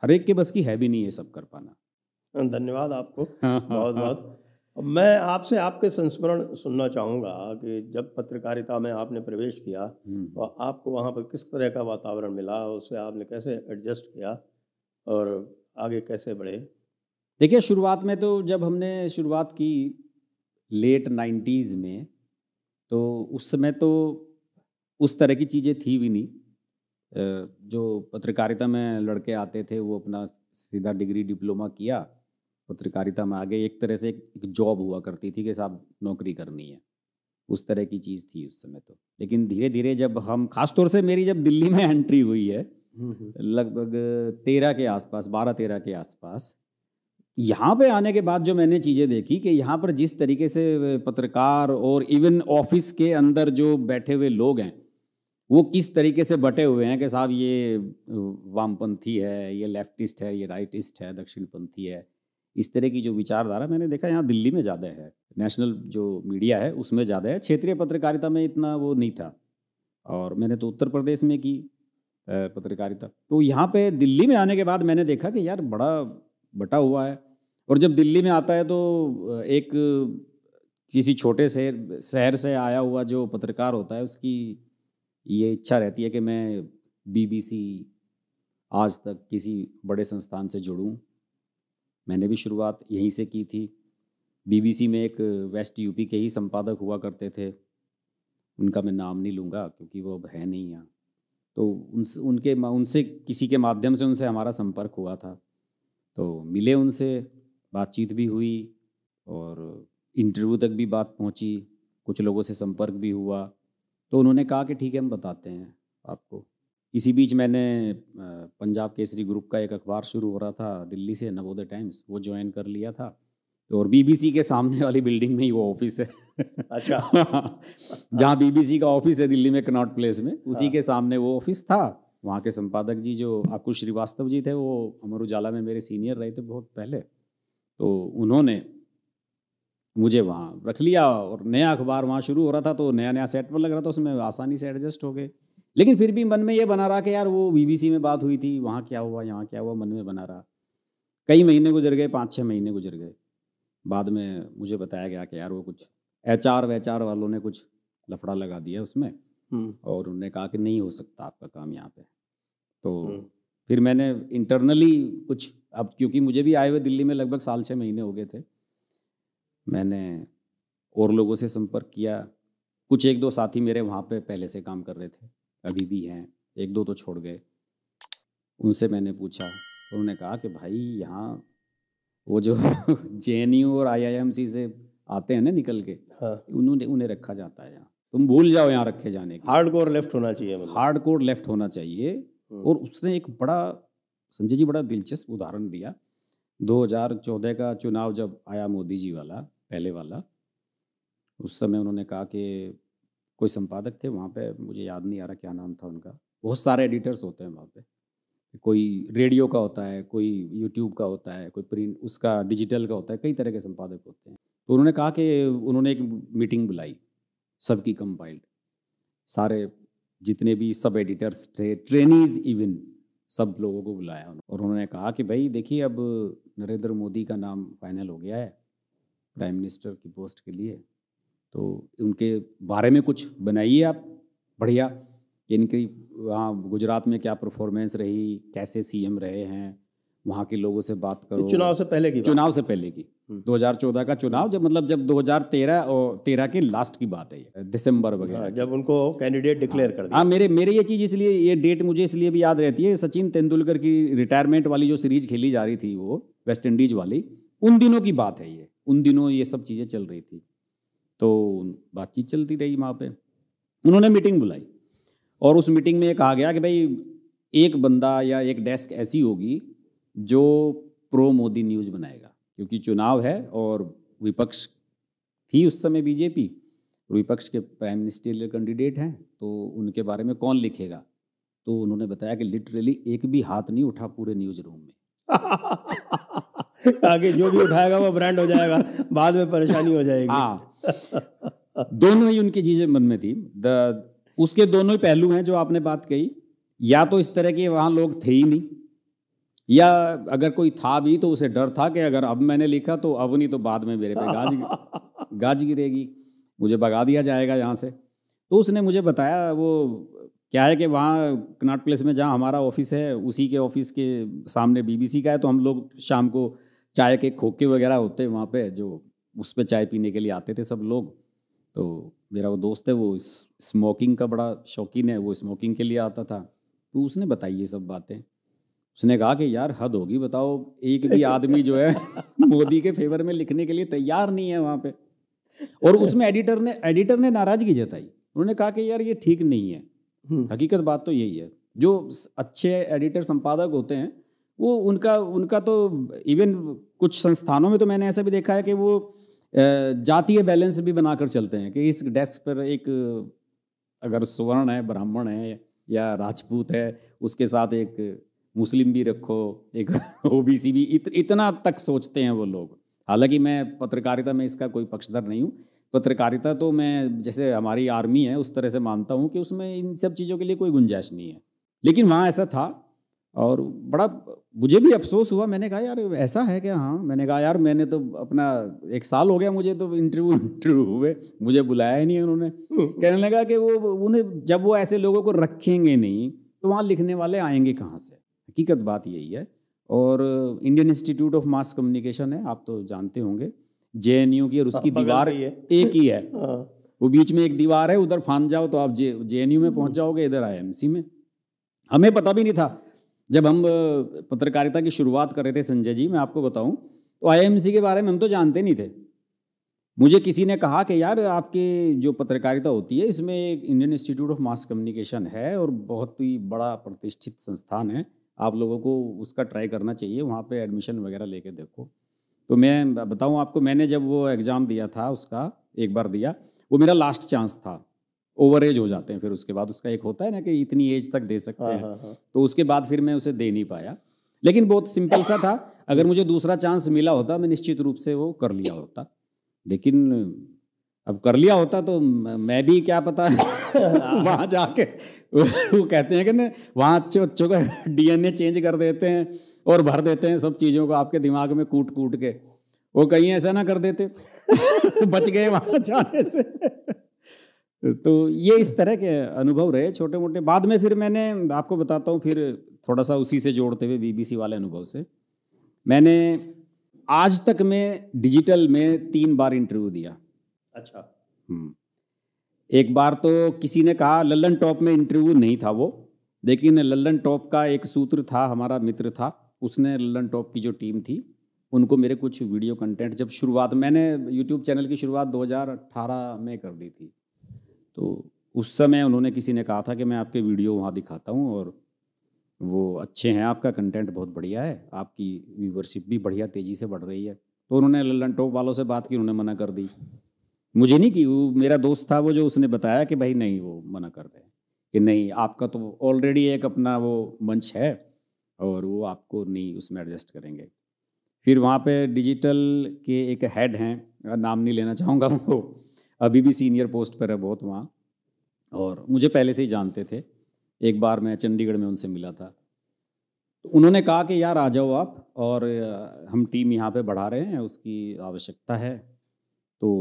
हर एक के बस की है भी नहीं ये सब कर पाना धन्यवाद आपको हाँ, हाँ, बहुत हाँ। बहुत अब मैं आपसे आपके संस्मरण सुनना चाहूँगा कि जब पत्रकारिता में आपने प्रवेश किया हम्म। तो आपको वहाँ पर किस तरह का वातावरण मिला उससे आपने कैसे एडजस्ट किया और आगे कैसे बढ़े देखिए शुरुआत में तो जब हमने शुरुआत की लेट नाइन्टीज़ में तो उस समय तो उस तरह की चीज़ें थी भी नहीं जो पत्रकारिता में लड़के आते थे वो अपना सीधा डिग्री डिप्लोमा किया पत्रकारिता में आगे एक तरह से एक जॉब हुआ करती थी कि साहब नौकरी करनी है उस तरह की चीज़ थी उस समय तो लेकिन धीरे धीरे जब हम खासतौर से मेरी जब दिल्ली में एंट्री हुई है हम्म, हम्म। लगभग तेरह के आसपास बारह तेरह के आसपास यहाँ पे आने के बाद जो मैंने चीज़ें देखी कि यहाँ पर जिस तरीके से पत्रकार और इवन ऑफिस के अंदर जो बैठे हुए लोग हैं वो किस तरीके से बटे हुए हैं कि साहब ये वामपंथी है ये लेफ्टिस्ट है ये राइटिस्ट है दक्षिणपंथी है इस तरह की जो विचारधारा मैंने देखा यहाँ दिल्ली में ज़्यादा है नेशनल जो मीडिया है उसमें ज़्यादा है क्षेत्रीय पत्रकारिता में इतना वो नहीं था और मैंने तो उत्तर प्रदेश में की पत्रकारिता तो यहाँ पे दिल्ली में आने के बाद मैंने देखा कि यार बड़ा बटा हुआ है और जब दिल्ली में आता है तो एक किसी छोटे से शहर से आया हुआ जो पत्रकार होता है उसकी ये इच्छा रहती है कि मैं बीबीसी आज तक किसी बड़े संस्थान से जुड़ूं मैंने भी शुरुआत यहीं से की थी बीबीसी में एक वेस्ट यूपी के ही संपादक हुआ करते थे उनका मैं नाम नहीं लूँगा क्योंकि वो अब है नहीं यहाँ तो उनसे उनके उनसे किसी के माध्यम से उनसे हमारा संपर्क हुआ था तो मिले उनसे बातचीत भी हुई और इंटरव्यू तक भी बात पहुंची कुछ लोगों से संपर्क भी हुआ तो उन्होंने कहा कि ठीक है हम बताते हैं आपको इसी बीच मैंने पंजाब केसरी ग्रुप का एक अखबार शुरू हो रहा था दिल्ली से नवोदय टाइम्स वो ज्वाइन कर लिया था तो और बीबीसी के सामने वाली बिल्डिंग में ही वो ऑफिस है अच्छा जहाँ बीबीसी का ऑफिस है दिल्ली में कनॉट प्लेस में उसी हाँ। के सामने वो ऑफिस था वहाँ के संपादक जी जो आकुश श्रीवास्तव जी थे वो अमर उजाला में मेरे सीनियर रहे थे बहुत पहले तो उन्होंने मुझे वहाँ रख लिया और नया अखबार वहाँ शुरू हो रहा था तो नया नया सेट पर लग रहा था उसमें आसानी से एडजस्ट हो गए लेकिन फिर भी मन में ये बना रहा कि यार वो बीबीसी में बात हुई थी वहाँ क्या हुआ यहाँ क्या हुआ मन में बना रहा कई महीने गुजर गए पाँच छः महीने गुजर गए बाद में मुझे बताया गया कि यार वो कुछ एच आर वालों ने कुछ लफड़ा लगा दिया उसमें हम्म। और उन्होंने कहा कि नहीं हो सकता आपका काम यहाँ पे तो हम्म। फिर मैंने इंटरनली कुछ अब क्योंकि मुझे भी आए हुए दिल्ली में लगभग साल छः महीने हो गए थे मैंने और लोगों से संपर्क किया कुछ एक दो साथी मेरे वहाँ पे पहले से काम कर रहे थे अभी भी हैं एक दो तो छोड़ गए उनसे मैंने पूछा तो उन्होंने कहा कि भाई यहाँ वो जो जे और आई से आते हैं ना निकल के हाँ। उन्होंने उन्हें रखा जाता है यहाँ तुम भूल जाओ यहाँ रखे जाने के हार्ड कोर लेफ्ट होना चाहिए मतलब। हार्ड कोर लेफ्ट होना चाहिए हम्म। और उसने एक बड़ा संजय जी बड़ा दिलचस्प उदाहरण दिया 2014 का चुनाव जब आया मोदी जी वाला पहले वाला उस समय उन्होंने कहा कि कोई संपादक थे वहाँ पे मुझे याद नहीं आ रहा क्या नाम था उनका बहुत सारे एडिटर्स होते हैं वहाँ पे कोई रेडियो का होता है कोई यूट्यूब का होता है कोई प्रिंट उसका डिजिटल का होता है कई तरह के संपादक होते हैं तो उन्होंने कहा कि उन्होंने एक मीटिंग बुलाई सबकी कंपाइल्ड सारे जितने भी सब एडिटर्स थे ट्रेनीज इवन सब लोगों को बुलाया और उन्होंने कहा कि भाई देखिए अब नरेंद्र मोदी का नाम फाइनल हो गया है प्राइम मिनिस्टर की पोस्ट के लिए तो उनके बारे में कुछ बनाइए आप बढ़िया इनकी वहाँ गुजरात में क्या परफॉर्मेंस रही कैसे सीएम रहे हैं वहाँ के लोगों से बात करो चुनाव से पहले की चुनाव से पहले की 2014 हम्म। का चुनाव जब मतलब जब 2013 और तेरह के लास्ट की बात है ये दिसंबर वगैरह हाँ, जब उनको कैंडिडेट डिक्लेयर कर दिया हाँ मेरे मेरे ये चीज़ इसलिए ये डेट मुझे इसलिए भी याद रहती है सचिन तेंदुलकर की रिटायरमेंट वाली जो सीरीज खेली जा रही थी वो वेस्ट इंडीज वाली उन दिनों की बात है ये उन दिनों ये सब चीज़ें चल रही थी तो बातचीत चलती रही वहाँ पे उन्होंने मीटिंग बुलाई और उस मीटिंग में ये कहा गया कि भाई एक बंदा या एक डेस्क ऐसी होगी जो प्रो मोदी न्यूज़ बनाएगा क्योंकि चुनाव है और विपक्ष थी उस समय बीजेपी विपक्ष के प्राइम मिनिस्टर कैंडिडेट हैं तो उनके बारे में कौन लिखेगा तो उन्होंने बताया कि लिटरली एक भी हाथ नहीं उठा पूरे न्यूज़ रूम में आगे जो भी उठाएगा वो ब्रांड हो जाएगा बाद में परेशानी हो जाएगी हाँ दोनों ही उनकी चीजें मन में थी द उसके दोनों ही पहलू हैं जो आपने बात कही या तो इस तरह के वहां लोग थे ही नहीं या अगर कोई था भी तो उसे डर था कि अगर अब मैंने लिखा तो अब नहीं तो बाद में मेरे पे गाज गाज गिरेगी मुझे भगा दिया जाएगा यहाँ से तो उसने मुझे बताया वो क्या है कि वहाँ कनाट प्लेस में जहाँ हमारा ऑफिस है उसी के ऑफिस के सामने बीबीसी का है तो हम लोग शाम को चाय के खोखे वगैरह होते हैं वहाँ पे जो उस पर चाय पीने के लिए आते थे सब लोग तो मेरा वो दोस्त है वो स्मोकिंग का बड़ा शौकीन है वो स्मोकिंग के लिए आता था तो उसने बताई ये सब बातें उसने कहा कि यार हद होगी बताओ एक भी आदमी जो है मोदी के फेवर में लिखने के लिए तैयार नहीं है वहाँ पे और उसमें एडिटर ने एडिटर ने नाराजगी जताई उन्होंने कहा कि यार ये ठीक नहीं है हम्म। हकीकत बात तो यही है जो अच्छे एडिटर संपादक होते हैं वो उनका उनका तो इवन कुछ संस्थानों में तो मैंने ऐसा भी देखा है कि वो जातीय बैलेंस भी बनाकर चलते हैं कि इस डेस्क पर एक अगर सुवर्ण है ब्राह्मण है या राजपूत है उसके साथ एक मुस्लिम भी रखो एक ओबीसी भी इत, इतना तक सोचते हैं वो लोग हालांकि मैं पत्रकारिता में इसका कोई पक्षधर नहीं हूँ पत्रकारिता तो मैं जैसे हमारी आर्मी है उस तरह से मानता हूँ कि उसमें इन सब चीज़ों के लिए कोई गुंजाइश नहीं है लेकिन वहाँ ऐसा था और बड़ा मुझे भी अफसोस हुआ मैंने कहा यार ऐसा है क्या हाँ मैंने कहा यार मैंने तो अपना एक साल हो गया मुझे तो इंटरव्यू इंटरव्यू हुए मुझे बुलाया ही नहीं उन्होंने कहने लगा कि वो उन्हें जब वो ऐसे लोगों को रखेंगे नहीं तो वहाँ लिखने वाले आएंगे कहाँ से हकीकत बात यही है और Indian Institute of Mass Communication है आप तो जानते होंगे जे की और उसकी हाँ, दीवार एक ही है हाँ। वो बीच में एक दीवार है उधर फान जाओ तो आप जे जे में पहुंच जाओगे इधर आई में हमें पता भी नहीं था जब हम पत्रकारिता की शुरुआत कर रहे थे संजय जी मैं आपको बताऊं तो आई के बारे में हम तो जानते नहीं थे मुझे किसी ने कहा कि यार आपके जो पत्रकारिता होती है इसमें एक Indian Institute of Mass Communication है और बहुत ही बड़ा प्रतिष्ठित संस्थान है आप लोगों को उसका ट्राई करना चाहिए वहाँ पे एडमिशन वगैरह लेके देखो तो मैं बताऊँ आपको मैंने जब वो एग्ज़ाम दिया था उसका एक बार दिया वो मेरा लास्ट चांस था ओवर एज हो जाते हैं फिर उसके बाद उसका एक होता है ना कि इतनी एज तक दे सकते हाँ, हैं हाँ, हाँ। तो उसके बाद फिर मैं उसे दे नहीं पाया लेकिन बहुत सिंपल सा था अगर मुझे दूसरा चांस मिला होता मैं निश्चित रूप से वो कर लिया होता लेकिन अब कर लिया होता तो मैं भी क्या पता वहाँ जाके वो कहते हैं कि ना वहाँ अच्छे बच्चों का डीएनए चेंज कर देते हैं और भर देते हैं सब चीज़ों को आपके दिमाग में कूट कूट के वो कहीं ऐसा ना कर देते बच गए वहां जाने से तो ये इस तरह के अनुभव रहे छोटे मोटे बाद में फिर मैंने आपको बताता हूँ फिर थोड़ा सा उसी से जोड़ते हुए बीबीसी वाले अनुभव से मैंने आज तक मैं डिजिटल में तीन बार इंटरव्यू दिया अच्छा हम्म। एक बार तो किसी ने कहा लल्लन टॉप में इंटरव्यू नहीं था वो लेकिन लल्लन टॉप का एक सूत्र था हमारा मित्र था उसने लल्लन टॉप की जो टीम थी उनको मेरे कुछ वीडियो कंटेंट जब शुरुआत मैंने यूट्यूब चैनल की शुरुआत 2018 में कर दी थी तो उस समय उन्होंने किसी ने कहा था कि मैं आपके वीडियो वहाँ दिखाता हूँ और वो अच्छे हैं आपका कंटेंट बहुत बढ़िया है आपकी व्यूवरशिप भी बढ़िया तेज़ी से बढ़ रही है तो उन्होंने लल्लन टॉप वालों से बात की उन्होंने मना कर दी मुझे नहीं की वो मेरा दोस्त था वो जो उसने बताया कि भाई नहीं वो मना कर रहे कि नहीं आपका तो ऑलरेडी एक अपना वो मंच है और वो आपको नहीं उसमें एडजस्ट करेंगे फिर वहाँ पे डिजिटल के एक हेड हैं नाम नहीं लेना चाहूँगा उनको अभी भी सीनियर पोस्ट पर है बहुत वहाँ और मुझे पहले से ही जानते थे एक बार मैं चंडीगढ़ में उनसे मिला था तो उन्होंने कहा कि यार आ जाओ आप और हम टीम यहाँ पे बढ़ा रहे हैं उसकी आवश्यकता है तो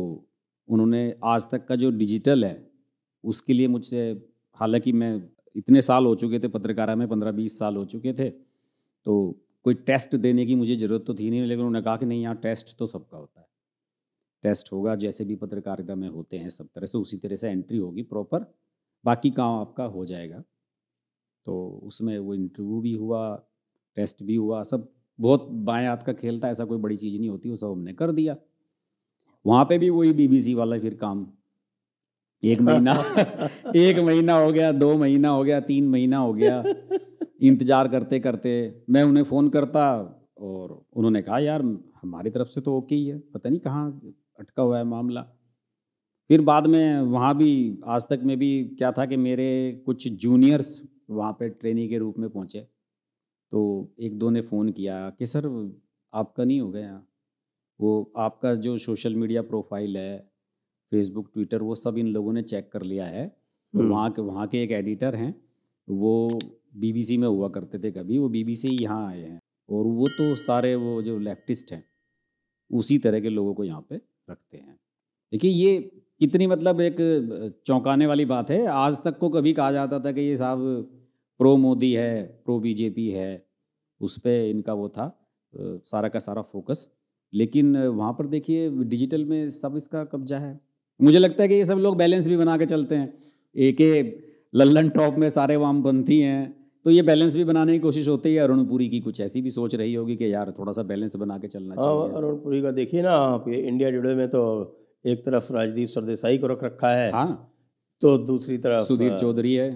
उन्होंने आज तक का जो डिजिटल है उसके लिए मुझसे हालांकि मैं इतने साल हो चुके थे पत्रकारा में पंद्रह बीस साल हो चुके थे तो कोई टेस्ट देने की मुझे ज़रूरत तो थी नहीं लेकिन उन्होंने कहा कि नहीं यहाँ टेस्ट तो सबका होता है टेस्ट होगा जैसे भी पत्रकारिता में होते हैं सब तरह से उसी तरह से एंट्री होगी प्रॉपर बाकी काम आपका हो जाएगा तो उसमें वो इंटरव्यू भी हुआ टेस्ट भी हुआ सब बहुत बाएँ हाथ का खेलता ऐसा कोई बड़ी चीज़ नहीं होती वो सब हमने कर दिया वहाँ पे भी वही बीबीसी वाला फिर काम एक महीना एक महीना हो गया दो महीना हो गया तीन महीना हो गया इंतज़ार करते करते मैं उन्हें फ़ोन करता और उन्होंने कहा यार हमारी तरफ से तो ओके ही है पता नहीं कहाँ अटका हुआ है मामला फिर बाद में वहाँ भी आज तक में भी क्या था कि मेरे कुछ जूनियर्स वहाँ पे ट्रेनी के रूप में पहुँचे तो एक दो ने फ़ोन किया कि सर आपका नहीं हो गया वो आपका जो सोशल मीडिया प्रोफाइल है फेसबुक ट्विटर वो सब इन लोगों ने चेक कर लिया है तो हम्म। वहाँ के वहाँ के एक एडिटर हैं वो बीबीसी में हुआ करते थे कभी वो बीबीसी यहाँ आए हैं और वो तो सारे वो जो लेफ्टिस्ट हैं उसी तरह के लोगों को यहाँ पे रखते हैं देखिए ये कितनी मतलब एक चौंकाने वाली बात है आज तक को कभी कहा जाता था कि ये साहब प्रो मोदी है प्रो बीजेपी है उस पर इनका वो था सारा का सारा फोकस लेकिन वहाँ पर देखिए डिजिटल में सब इसका कब्जा है मुझे लगता है कि ये सब लोग बैलेंस भी बना के चलते हैं एक लल्लन टॉप में सारे वामपंथी हैं तो ये बैलेंस भी बनाने की कोशिश होती है अरुणपुरी की कुछ ऐसी भी सोच रही होगी कि यार थोड़ा सा बैलेंस बना के चलना चाहिए अरुणपुरी का देखिए ना आप इंडिया टुडे में तो एक तरफ राजदीप सरदेसाई को रख रखा है हाँ तो दूसरी तरफ सुधीर चौधरी है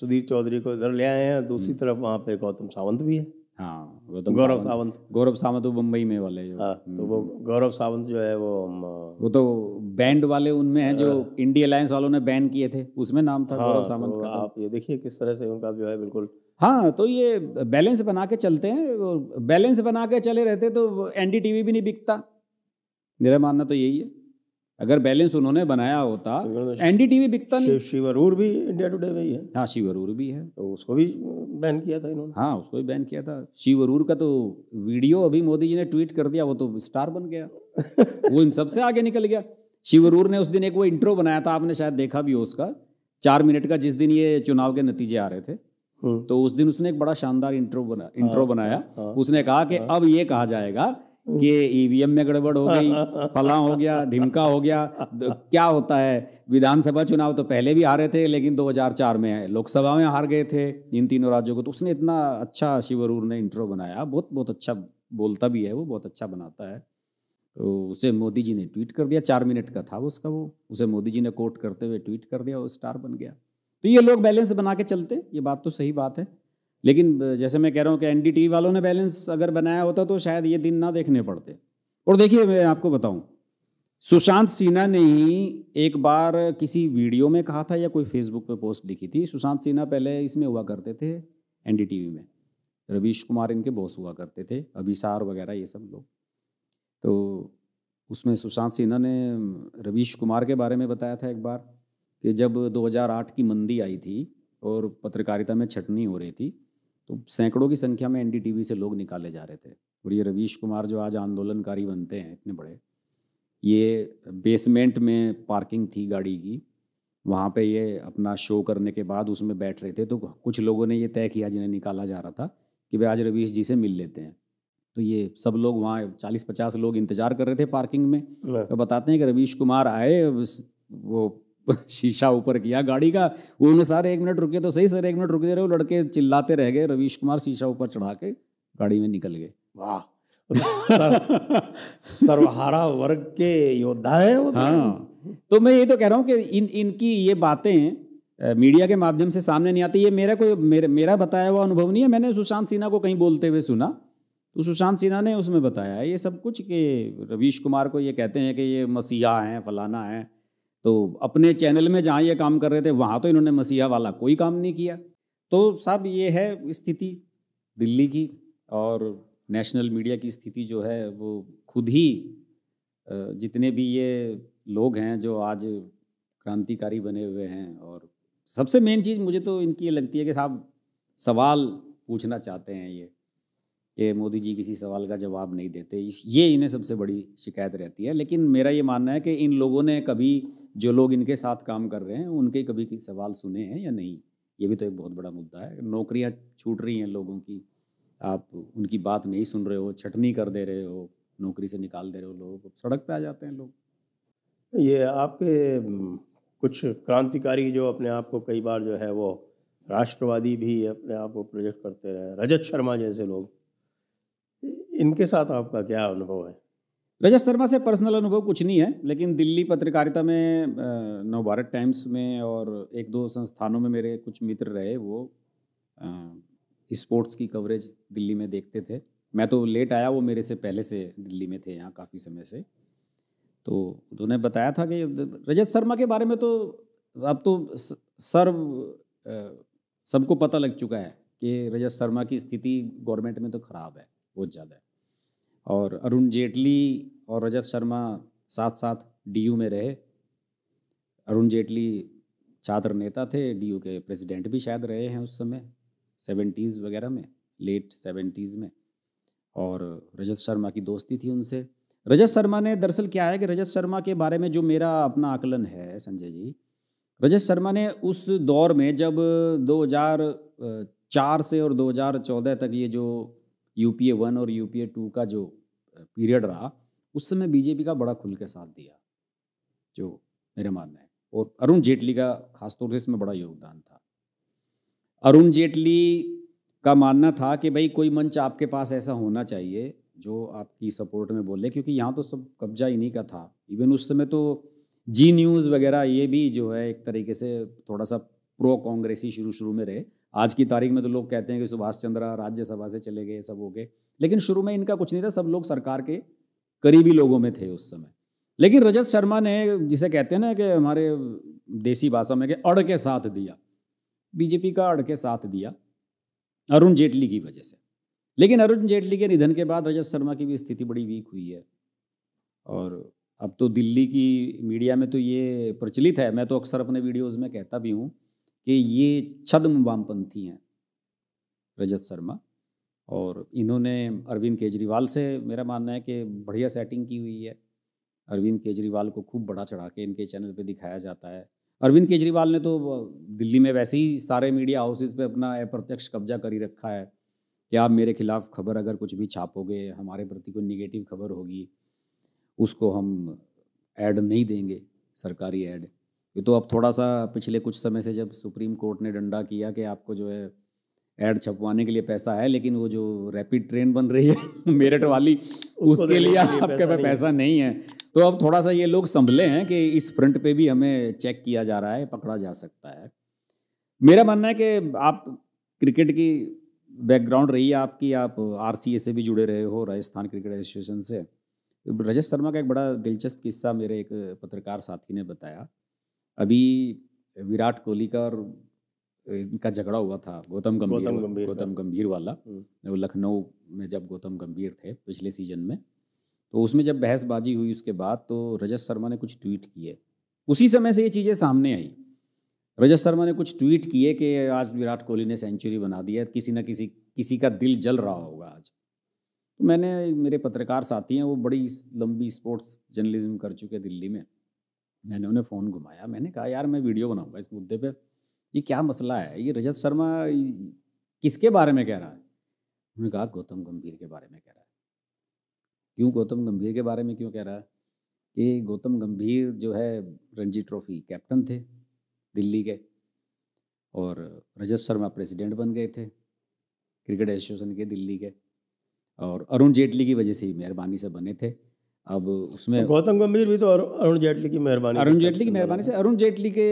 सुधीर चौधरी को इधर ले आए हैं दूसरी हम्म। तरफ वहाँ पे गौतम सावंत भी है हाँ वो तो गौरव सावंत गौरव सावंत वो तो में वाले जो हाँ, तो वो हम्म। गौरव सावंत जो है वो वो तो बैंड वाले उनमें हैं जो हाँ। इंडिया अलायंस वालों ने बैन किए थे उसमें नाम था हाँ, गौरव तो सावंत तो का आप ये देखिए किस तरह से उनका जो है बिल्कुल हाँ तो ये बैलेंस बना के चलते हैं बैलेंस बना के चले रहते तो एन भी नहीं बिकता मेरा मानना तो यही है अगर बैलेंस उन्होंने बनाया होता तो एनडीटीवी बिकता नहीं शिवरूर भी इंडिया टुडे में ही है हाँ शिवरूर भी है तो उसको भी बैन किया था इन्होंने हाँ उसको भी बैन किया था शिवरूर का तो वीडियो अभी मोदी जी ने ट्वीट कर दिया वो तो स्टार बन गया वो इन सबसे आगे निकल गया शिवरूर ने उस दिन एक वो इंट्रो बनाया था आपने शायद देखा भी हो उसका चार मिनट का जिस दिन ये चुनाव के नतीजे आ रहे थे हम्म। तो उस दिन उसने एक बड़ा शानदार इंट्रो बना हाँ, इंट्रो बनाया हाँ, हाँ। उसने कहा कि अब ये कहा जाएगा कि ईवीएम e में गड़बड़ हो गई फला हो गया ढिमका हो गया क्या होता है विधानसभा चुनाव तो पहले भी हारे थे लेकिन 2004 में लोकसभा में हार गए थे इन तीनों राज्यों को तो उसने इतना अच्छा शिवरूर ने इंट्रो बनाया बहुत बहुत अच्छा बोलता भी है वो बहुत अच्छा बनाता है तो उसे मोदी जी ने ट्वीट कर दिया चार मिनट का था उसका वो उसे मोदी जी ने कोट करते हुए ट्वीट कर दिया वो स्टार बन गया तो ये लोग बैलेंस बना के चलते ये बात तो सही बात है लेकिन जैसे मैं कह रहा हूँ कि एनडीटीवी वालों ने बैलेंस अगर बनाया होता तो शायद ये दिन ना देखने पड़ते और देखिए मैं आपको बताऊँ सुशांत सिन्हा ने ही एक बार किसी वीडियो में कहा था या कोई फेसबुक पे पोस्ट लिखी थी सुशांत सिन्हा पहले इसमें हुआ करते थे एन में रवीश कुमार इनके बॉस हुआ करते थे अभिसार वगैरह ये सब लोग तो उसमें सुशांत सिन्हा ने रवीश कुमार के बारे में बताया था एक बार कि जब 2008 की मंदी आई थी और पत्रकारिता में छटनी हो रही थी तो सैकड़ों की संख्या में एनडीटीवी से लोग निकाले जा रहे थे और ये रवीश कुमार जो आज आंदोलनकारी बनते हैं इतने बड़े ये बेसमेंट में पार्किंग थी गाड़ी की वहाँ पे ये अपना शो करने के बाद उसमें बैठ रहे थे तो कुछ लोगों ने ये तय किया जिन्हें निकाला जा रहा था कि भाई आज रवीश जी से मिल लेते हैं तो ये सब लोग वहाँ चालीस पचास लोग इंतजार कर रहे थे पार्किंग में हाँ। तो बताते हैं कि रवीश कुमार आए वो शीशा ऊपर किया गाड़ी का उन्होंने सर एक मिनट रुके तो सही सर एक मिनट रुके दे रहे हो लड़के चिल्लाते रह गए रवीश कुमार शीशा ऊपर चढ़ा के गाड़ी में निकल गए वाह सर्वहारा वर्ग के योद्धा है वो तो। हाँ तो मैं ये तो कह रहा हूँ कि इन इनकी ये बातें मीडिया के माध्यम से सामने नहीं आती ये मेरा कोई मेरा, मेरा बताया हुआ अनुभव नहीं है मैंने सुशांत सिन्हा को कहीं बोलते हुए सुना तो सुशांत सिन्हा ने उसमें बताया ये सब कुछ कि रवीश कुमार को ये कहते हैं कि ये मसीहा हैं फलाना है तो अपने चैनल में जहाँ ये काम कर रहे थे वहाँ तो इन्होंने मसीहा वाला कोई काम नहीं किया तो साहब ये है स्थिति दिल्ली की और नेशनल मीडिया की स्थिति जो है वो खुद ही जितने भी ये लोग हैं जो आज क्रांतिकारी बने हुए हैं और सबसे मेन चीज़ मुझे तो इनकी ये लगती है कि साहब सवाल पूछना चाहते हैं ये कि मोदी जी किसी सवाल का जवाब नहीं देते ये इन्हें सबसे बड़ी शिकायत रहती है लेकिन मेरा ये मानना है कि इन लोगों ने कभी जो लोग इनके साथ काम कर रहे हैं उनके कभी की सवाल सुने हैं या नहीं ये भी तो एक बहुत बड़ा मुद्दा है नौकरियाँ छूट रही हैं लोगों की आप उनकी बात नहीं सुन रहे हो छटनी कर दे रहे हो नौकरी से निकाल दे रहे हो लोग सड़क पे आ जाते हैं लोग ये आपके कुछ क्रांतिकारी जो अपने आप को कई बार जो है वो राष्ट्रवादी भी अपने आप को प्रोजेक्ट करते रहे रजत शर्मा जैसे लोग इनके साथ आपका क्या अनुभव है रजत शर्मा से पर्सनल अनुभव कुछ नहीं है लेकिन दिल्ली पत्रकारिता में नव टाइम्स में और एक दो संस्थानों में मेरे कुछ मित्र रहे वो स्पोर्ट्स की कवरेज दिल्ली में देखते थे मैं तो लेट आया वो मेरे से पहले से दिल्ली में थे यहाँ काफ़ी समय से तो उन्होंने बताया था कि रजत शर्मा के बारे में तो अब तो सर्व सबको पता लग चुका है कि रजत शर्मा की स्थिति गवर्नमेंट में तो ख़राब है बहुत ज़्यादा है और अरुण जेटली और रजत शर्मा साथ साथ डीयू में रहे अरुण जेटली छात्र नेता थे डीयू के प्रेसिडेंट भी शायद रहे हैं उस समय सेवेंटीज़ वगैरह में लेट सेवेंटीज़ में और रजत शर्मा की दोस्ती थी उनसे रजत शर्मा ने दरअसल क्या है कि रजत शर्मा के बारे में जो मेरा अपना आकलन है संजय जी रजत शर्मा ने उस दौर में जब 2004 से और 2014 तक ये जो यूपीए वन और यूपीए टू का जो पीरियड रहा उस समय बीजेपी का बड़ा खुल के साथ दिया जो मेरे मानना है और अरुण जेटली का खासतौर से इसमें बड़ा योगदान था अरुण जेटली का मानना था कि भाई कोई मंच आपके पास ऐसा होना चाहिए जो आपकी सपोर्ट में बोले क्योंकि यहाँ तो सब कब्जा इन्हीं का था इवन उस समय तो जी न्यूज़ वगैरह ये भी जो है एक तरीके से थोड़ा सा प्रो कांग्रेसी शुरू शुरू में रहे आज की तारीख में तो लोग कहते हैं कि सुभाष चंद्र राज्यसभा से चले गए सब हो गए लेकिन शुरू में इनका कुछ नहीं था सब लोग सरकार के करीबी लोगों में थे उस समय लेकिन रजत शर्मा ने जिसे कहते हैं ना कि हमारे देसी भाषा में कि अड़ के साथ दिया बीजेपी का अड़ के साथ दिया अरुण जेटली की वजह से लेकिन अरुण जेटली के निधन के बाद रजत शर्मा की भी स्थिति बड़ी वीक हुई है और अब तो दिल्ली की मीडिया में तो ये प्रचलित है मैं तो अक्सर अपने वीडियोज में कहता भी हूँ कि ये छदम वामपंथी हैं रजत शर्मा और इन्होंने अरविंद केजरीवाल से मेरा मानना है कि बढ़िया सेटिंग की हुई है अरविंद केजरीवाल को खूब बड़ा चढ़ा के इनके चैनल पे दिखाया जाता है अरविंद केजरीवाल ने तो दिल्ली में वैसे ही सारे मीडिया हाउसेज़ पे अपना अप्रत्यक्ष कब्जा कर ही रखा है कि आप मेरे खिलाफ खबर अगर कुछ भी छापोगे हमारे प्रति कोई निगेटिव खबर होगी उसको हम ऐड नहीं देंगे सरकारी ऐड ये तो अब थोड़ा सा पिछले कुछ समय से जब सुप्रीम कोर्ट ने डंडा किया कि आपको जो है एड छपवाने के लिए पैसा है लेकिन वो जो रैपिड ट्रेन बन रही है मेरठ वाली उसके लिए आपके पास पैसा नहीं है तो अब थोड़ा सा ये लोग संभले हैं कि इस फ्रंट पे भी हमें चेक किया जा रहा है पकड़ा जा सकता है मेरा मानना है कि आप क्रिकेट की बैकग्राउंड रही है आपकी आप आर से भी जुड़े रहे हो राजस्थान क्रिकेट एसोसिएशन से रजत शर्मा का एक बड़ा दिलचस्प किस्सा मेरे एक पत्रकार साथी ने बताया अभी विराट कोहली का और इनका झगड़ा हुआ था गौतम गंभीर गौतम गंभीर गौतम हाँ। गंभीर वाला हम्म। वो लखनऊ में जब गौतम गंभीर थे पिछले सीजन में तो उसमें जब बहसबाजी हुई उसके बाद तो रजत शर्मा ने कुछ ट्वीट किए उसी समय से ये चीज़ें सामने आई रजत शर्मा ने कुछ ट्वीट किए कि आज विराट कोहली ने सेंचुरी बना दी है किसी ना किसी किसी का दिल जल रहा होगा आज तो मैंने मेरे पत्रकार साथी हैं वो बड़ी लंबी स्पोर्ट्स जर्नलिज्म कर चुके दिल्ली में मैंने उन्हें फ़ोन घुमाया मैंने कहा यार मैं वीडियो बनाऊंगा इस मुद्दे पे ये क्या मसला है ये रजत शर्मा किसके बारे में कह रहा है उन्होंने कहा गौतम गंभीर के बारे में कह रहा है क्यों गौतम गंभीर के बारे में क्यों कह रहा है कि गौतम गंभीर जो है रणजी ट्रॉफी कैप्टन थे दिल्ली के और रजत शर्मा प्रेसिडेंट बन गए थे क्रिकेट एसोसिएशन के दिल्ली के और अरुण जेटली की वजह से ही मेहरबानी से बने थे अब उसमें गौतम गंभीर भी तो अरुण जेटली की मेहरबानी अरुण जेटली की मेहरबानी से अरुण जेटली के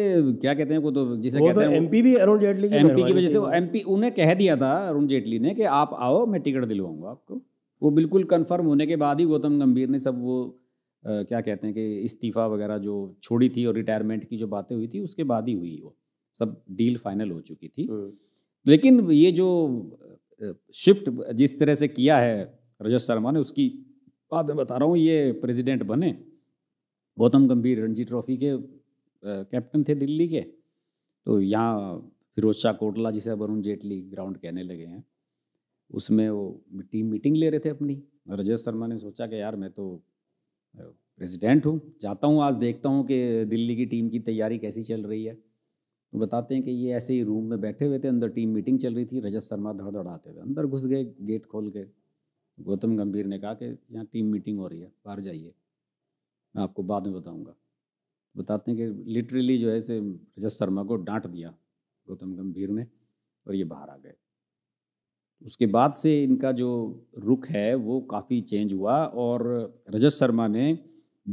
क्या कहते हैं वो तो जिसे कहते तो हैं एमपी भी अरुण जेटली की एमपी की वजह से एमपी उन्हें कह दिया था अरुण जेटली ने कि आप आओ मैं टिकट दिलवाऊंगा आपको वो बिल्कुल कंफर्म होने के बाद ही गौतम गंभीर ने सब वो क्या कहते हैं कि इस्तीफ़ा वगैरह जो छोड़ी थी और रिटायरमेंट की जो बातें हुई थी उसके बाद ही हुई वो सब डील फाइनल हो चुकी थी हम्म। लेकिन ये जो शिफ्ट जिस तरह से किया है रजत शर्मा ने उसकी बाद में बता रहा हूँ ये प्रेसिडेंट बने गौतम गंभीर रणजी ट्रॉफी के कैप्टन थे दिल्ली के तो यहाँ फिरोज शाह कोटला जिसे वरुण जेटली ग्राउंड कहने लगे हैं उसमें वो टीम मीटिंग ले रहे थे अपनी रजत शर्मा ने सोचा कि यार मैं तो प्रेसिडेंट हूँ जाता हूँ आज देखता हूँ कि दिल्ली की टीम की तैयारी कैसी चल रही है तो बताते हैं कि ये ऐसे ही रूम में बैठे हुए थे अंदर टीम मीटिंग चल रही थी रजत शर्मा आते हुए अंदर घुस गए गेट खोल के गौतम गंभीर ने कहा कि यहाँ टीम मीटिंग हो रही है बाहर जाइए मैं आपको बाद में बताऊँगा बताते हैं कि लिटरली जो है से रजत शर्मा को डांट दिया गौतम गंभीर ने और ये बाहर आ गए उसके बाद से इनका जो रुख है वो काफ़ी चेंज हुआ और रजत शर्मा ने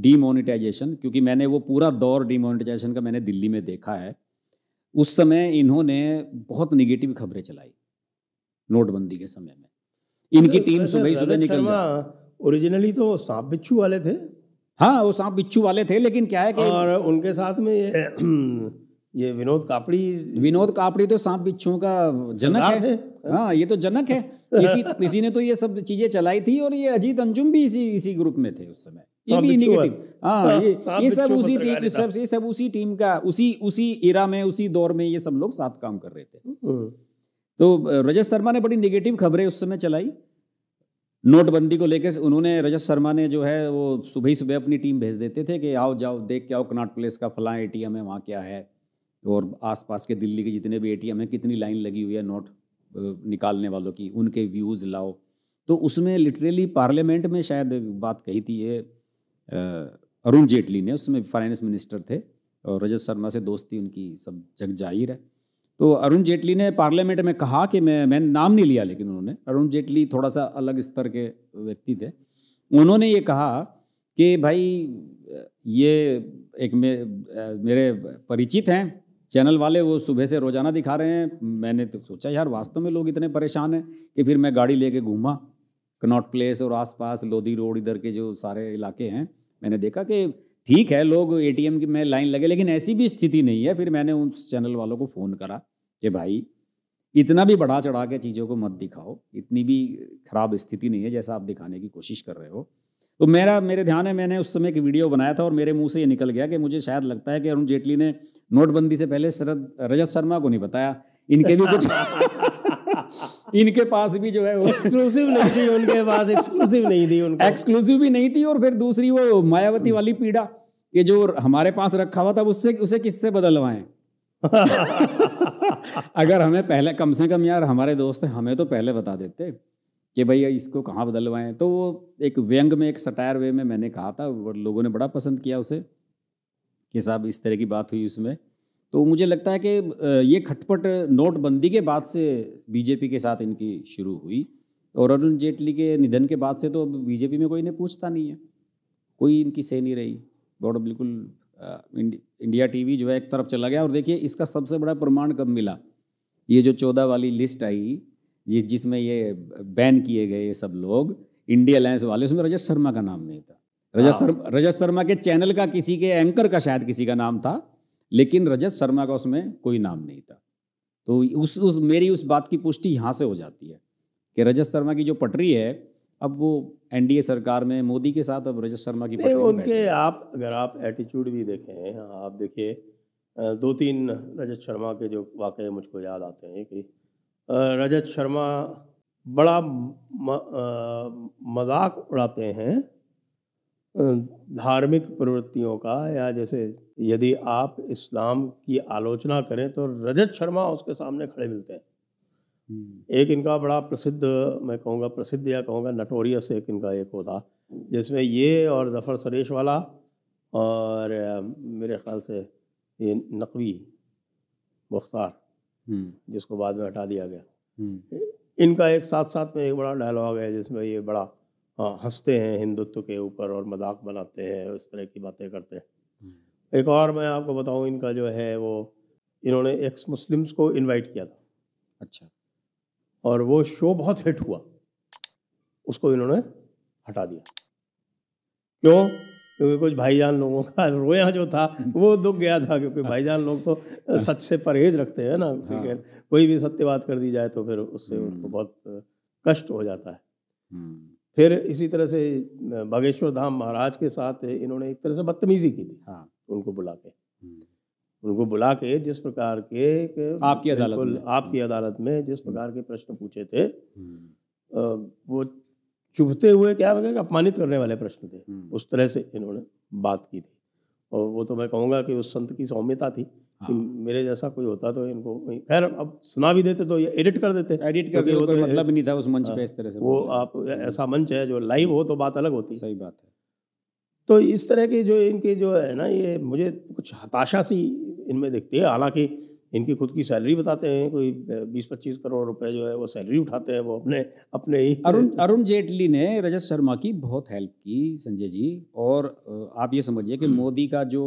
डीमोनिटाइजेशन क्योंकि मैंने वो पूरा दौर डीमोनिटाइजेशन का मैंने दिल्ली में देखा है उस समय इन्होंने बहुत निगेटिव खबरें चलाई नोटबंदी के समय में इनकी टीम सुबह सुबह निकल ओरिजिनली तो सांप बिच्छू वाले थे हाँ वो सांप बिच्छू वाले थे लेकिन क्या है कि और उनके साथ में ये ये विनोद कापड़ी विनोद कापड़ी तो सांप बिच्छुओं का जनक है हाँ ये तो जनक है इसी इसी ने तो ये सब चीजें चलाई थी और ये अजीत अंजुम भी इसी इसी ग्रुप में थे उस समय ये भी नेगेटिव हाँ, हाँ ये ये सब उसी टीम सब ये सब उसी टीम का उसी उसी इरा में उसी दौर में ये सब लोग साथ काम कर रहे थे हम्म। तो रजत शर्मा ने बड़ी निगेटिव खबरें उस समय चलाई नोटबंदी को लेकर उन्होंने रजत शर्मा ने जो है वो सुबह ही सुबह अपनी टीम भेज देते थे कि आओ जाओ देख के आओ कनाट प्लेस का फलां एटीएम है वहाँ क्या है और आसपास के दिल्ली के जितने भी एटीएम हैं कितनी लाइन लगी हुई है नोट निकालने वालों की उनके व्यूज़ लाओ तो उसमें लिटरेली पार्लियामेंट में शायद बात कही थी ये अरुण जेटली ने उसमें फाइनेंस मिनिस्टर थे और रजत शर्मा से दोस्ती उनकी सब जग जाहिर है तो अरुण जेटली ने पार्लियामेंट में कहा कि मैं मैं नाम नहीं लिया लेकिन उन्होंने अरुण जेटली थोड़ा सा अलग स्तर के व्यक्ति थे उन्होंने ये कहा कि भाई ये एक मे, मेरे परिचित हैं चैनल वाले वो सुबह से रोज़ाना दिखा रहे हैं मैंने तो सोचा यार वास्तव में लोग इतने परेशान हैं कि फिर मैं गाड़ी लेके घूमा कनॉट प्लेस और आसपास लोधी रोड इधर के जो सारे इलाके हैं मैंने देखा कि ठीक है लोग एम की में लाइन लगे लेकिन ऐसी भी स्थिति नहीं है फिर मैंने उस चैनल वालों को फ़ोन करा कि भाई इतना भी बढ़ा चढ़ा के चीज़ों को मत दिखाओ इतनी भी खराब स्थिति नहीं है जैसा आप दिखाने की कोशिश कर रहे हो तो मेरा मेरे ध्यान है मैंने उस समय एक वीडियो बनाया था और मेरे मुंह से ये निकल गया कि मुझे शायद लगता है कि अरुण जेटली ने नोटबंदी से पहले शरद रजत शर्मा को नहीं बताया इनके भी कुछ इनके पास भी जो है वो एक्सक्लूसिव नहीं थी उनके पास एक्सक्लूसिव नहीं थी उनके एक्सक्लूसिव भी नहीं थी और फिर दूसरी वो मायावती वाली पीड़ा ये जो हमारे पास रखा हुआ था उससे उसे किससे बदलवाएं अगर हमें पहले कम से कम यार हमारे दोस्त हमें तो पहले बता देते कि भाई इसको कहाँ बदलवाएं तो वो एक व्यंग में एक सटायर वे में मैंने कहा था लोगों ने बड़ा पसंद किया उसे कि साहब इस तरह की बात हुई उसमें तो मुझे लगता है कि ये खटपट नोटबंदी के बाद से बीजेपी के साथ इनकी शुरू हुई और अरुण जेटली के निधन के बाद से तो अब बीजेपी में कोई इन्हें पूछता नहीं है कोई इनकी सह नहीं रही बॉर्डर बिल्कुल इंडिया टीवी जो है एक तरफ चला गया और देखिए इसका सबसे बड़ा प्रमाण कब मिला ये जो चौदह वाली लिस्ट आई जिस जिसमें ये बैन किए गए सब लोग इंडिया अलायंस वाले उसमें रजत शर्मा का नाम नहीं था रजत हाँ। शर्मा रजत शर्मा के चैनल का किसी के एंकर का शायद किसी का नाम था लेकिन रजत शर्मा का उसमें कोई नाम नहीं था तो उस उस मेरी उस बात की पुष्टि यहाँ से हो जाती है कि रजत शर्मा की जो पटरी है अब वो एनडीए सरकार में मोदी के साथ अब रजत शर्मा की पटरी उनके आप अगर आप एटीट्यूड भी देखें हाँ, आप देखिए दो तीन रजत शर्मा के जो वाकई मुझको याद आते हैं कि रजत शर्मा बड़ा मजाक उड़ाते हैं धार्मिक प्रवृत्तियों का या जैसे यदि आप इस्लाम की आलोचना करें तो रजत शर्मा उसके सामने खड़े मिलते हैं हम्म। एक इनका बड़ा प्रसिद्ध मैं कहूँगा प्रसिद्ध या कहूँगा नटोरियस एक इनका एक होता जिसमें ये और जफ़र सरेश वाला और मेरे ख्याल से ये नकवी मुख्तार हम्म। जिसको बाद में हटा दिया गया हम्म। इनका एक साथ साथ में एक बड़ा डायलॉग है जिसमें ये बड़ा हाँ, हंसते हैं हिंदुत्व के ऊपर और मजाक बनाते हैं इस तरह की बातें करते हैं एक और मैं आपको बताऊँ इनका जो है वो इन्होंने एक्स मुस्लिम्स को इनवाइट किया था अच्छा और वो शो बहुत हिट हुआ उसको इन्होंने हटा दिया क्यों क्योंकि कुछ भाईजान लोगों का रोया जो था वो दुख गया था क्योंकि भाईजान लोग तो सच से परहेज रखते हैं ना हाँ। है कोई भी सत्य बात कर दी जाए तो फिर उससे हम्म। उनको बहुत कष्ट हो जाता है हम्म। फिर इसी तरह से बागेश्वर धाम महाराज के साथ इन्होंने एक तरह से बदतमीजी की थी हाँ। उनको बुला के हम्म। उनको बुला के जिस प्रकार के, के आपकी अदालत में आपकी अदालत में जिस हम्म। प्रकार के प्रश्न पूछे थे हम्म। वो चुभते हुए क्या अपमानित करने वाले प्रश्न थे उस तरह से इन्होंने बात की थी और वो तो मैं कहूँगा कि उस संत की सौम्यता थी कि हाँ। मेरे जैसा कोई होता तो इनको खैर अब सुना भी देते तो ये एडिट कर देते एडिट करके तो, तो मतलब नहीं था उस मंच हाँ। पे इस तरह से वो आप ऐसा मंच है जो लाइव हो तो बात अलग होती सही बात है तो इस तरह के जो इनके जो है ना ये मुझे कुछ हताशा सी इनमें दिखती है हालांकि इनकी खुद की सैलरी बताते हैं कोई बीस पच्चीस करोड़ रुपए जो है वो सैलरी उठाते हैं वो अपने अपने ही अरुण अरुण जेटली ने रजत शर्मा की बहुत हेल्प की संजय जी और आप ये समझिए कि मोदी का जो